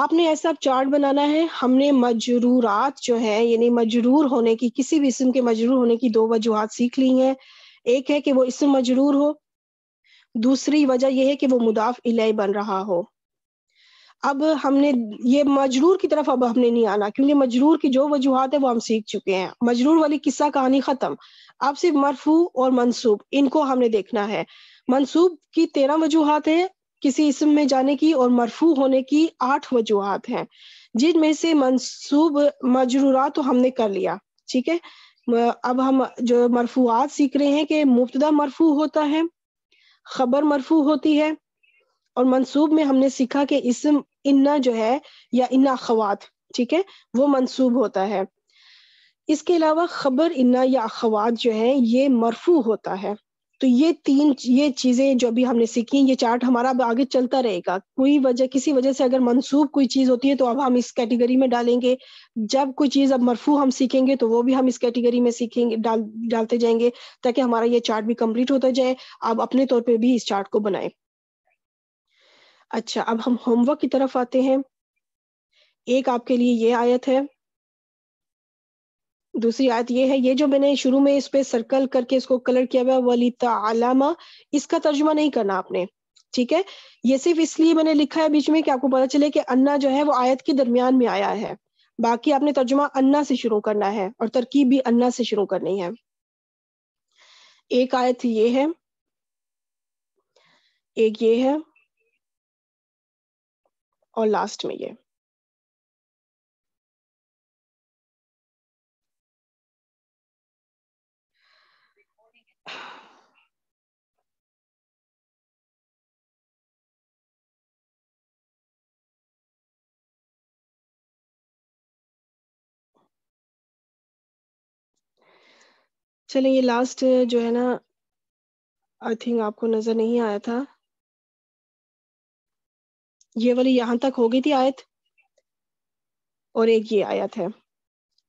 आपने ऐसा चार्ट बनाना है हमने मजरूरात जो है यानी मजरूर होने की किसी भी इसम के मजरूर होने की दो वजूहत सीख ली हैं एक है कि वो इसम मजरूर हो दूसरी वजह यह है कि वो मुदाफ इले बन रहा हो अब हमने ये मजरूर की तरफ अब हमने नहीं आना क्योंकि मजरूर की जो वजूहत है वो हम सीख चुके हैं मजरूर वाली किस्सा कहानी खत्म अब सिर्फ मरफू और मनसूब इनको हमने देखना है मनसूब की तेरह वजूहत है किसी इसम में जाने की और मरफू होने की आठ वजूहत हैं जिनमें से मनसूब मजरूरा तो हमने कर लिया ठीक है अब हम जो मरफूआत सीख रहे हैं कि मुफ्त मरफू होता है खबर मरफू होती है और मंसूब में हमने सीखा कि इसम इन्ना जो है या इन्ना अखवात ठीक है वो मंसूब होता है इसके अलावा खबर इन्ना या अखवात जो है ये मरफू होता है तो ये तीन ये चीजें जो अभी हमने सीखी ये चार्ट हमारा अब आगे चलता रहेगा कोई वजह किसी वजह से अगर मंसूब कोई चीज होती है तो अब हम इस कैटेगरी में डालेंगे जब कोई चीज अब मरफू हम सीखेंगे तो वो भी हम इस कैटेगरी में सीखेंगे डाल डालते जाएंगे ताकि हमारा ये चार्ट भी कंप्लीट होता जाए आप अपने तौर पे भी इस चार्ट को बनाए अच्छा अब हम होमवर्क की तरफ आते हैं एक आपके लिए ये आयत है दूसरी आयत ये है ये जो मैंने शुरू में इस पे सर्कल करके इसको कलर किया हुआ वली तलामा इसका तर्जुमा नहीं करना आपने ठीक है ये सिर्फ इसलिए मैंने लिखा है बीच में कि आपको पता चले कि अन्ना जो है वो आयत के दरमियान में आया है बाकी आपने तर्जुमा अन्ना से शुरू करना है और तरकीब भी अन्ना से शुरू करनी है एक आयत ये है एक ये है और लास्ट में ये चलें ये लास्ट जो है ना आई थिंक आपको नज़र नहीं आया था ये वाली यहां तक हो गई थी आयत और एक ये आयत है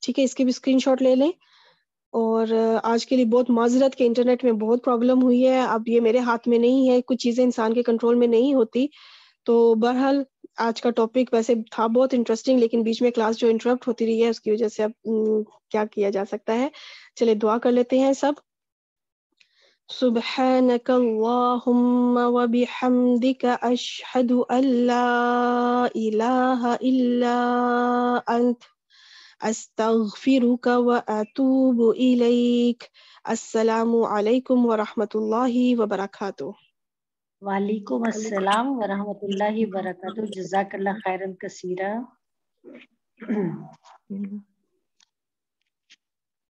ठीक है इसके भी स्क्रीनशॉट ले लें और आज के लिए बहुत माजरत के इंटरनेट में बहुत प्रॉब्लम हुई है अब ये मेरे हाथ में नहीं है कुछ चीज़ें इंसान के कंट्रोल में नहीं होती तो बहरहाल आज का टॉपिक वैसे था बहुत इंटरेस्टिंग लेकिन बीच में क्लास जो इंटरप्ट होती रही है उसकी वजह से अब क्या किया जा सकता है चले दुआ कर लेते हैं सब سبحانك اللهم وبحمدك أشهد أن لا إله إلا أنت أستغفرك وأتوب إليك السلام عليكم ورحمة الله وبركاته وعليكم السلام ورحمة الله وبركاته جزاك الله خيرا كثيرا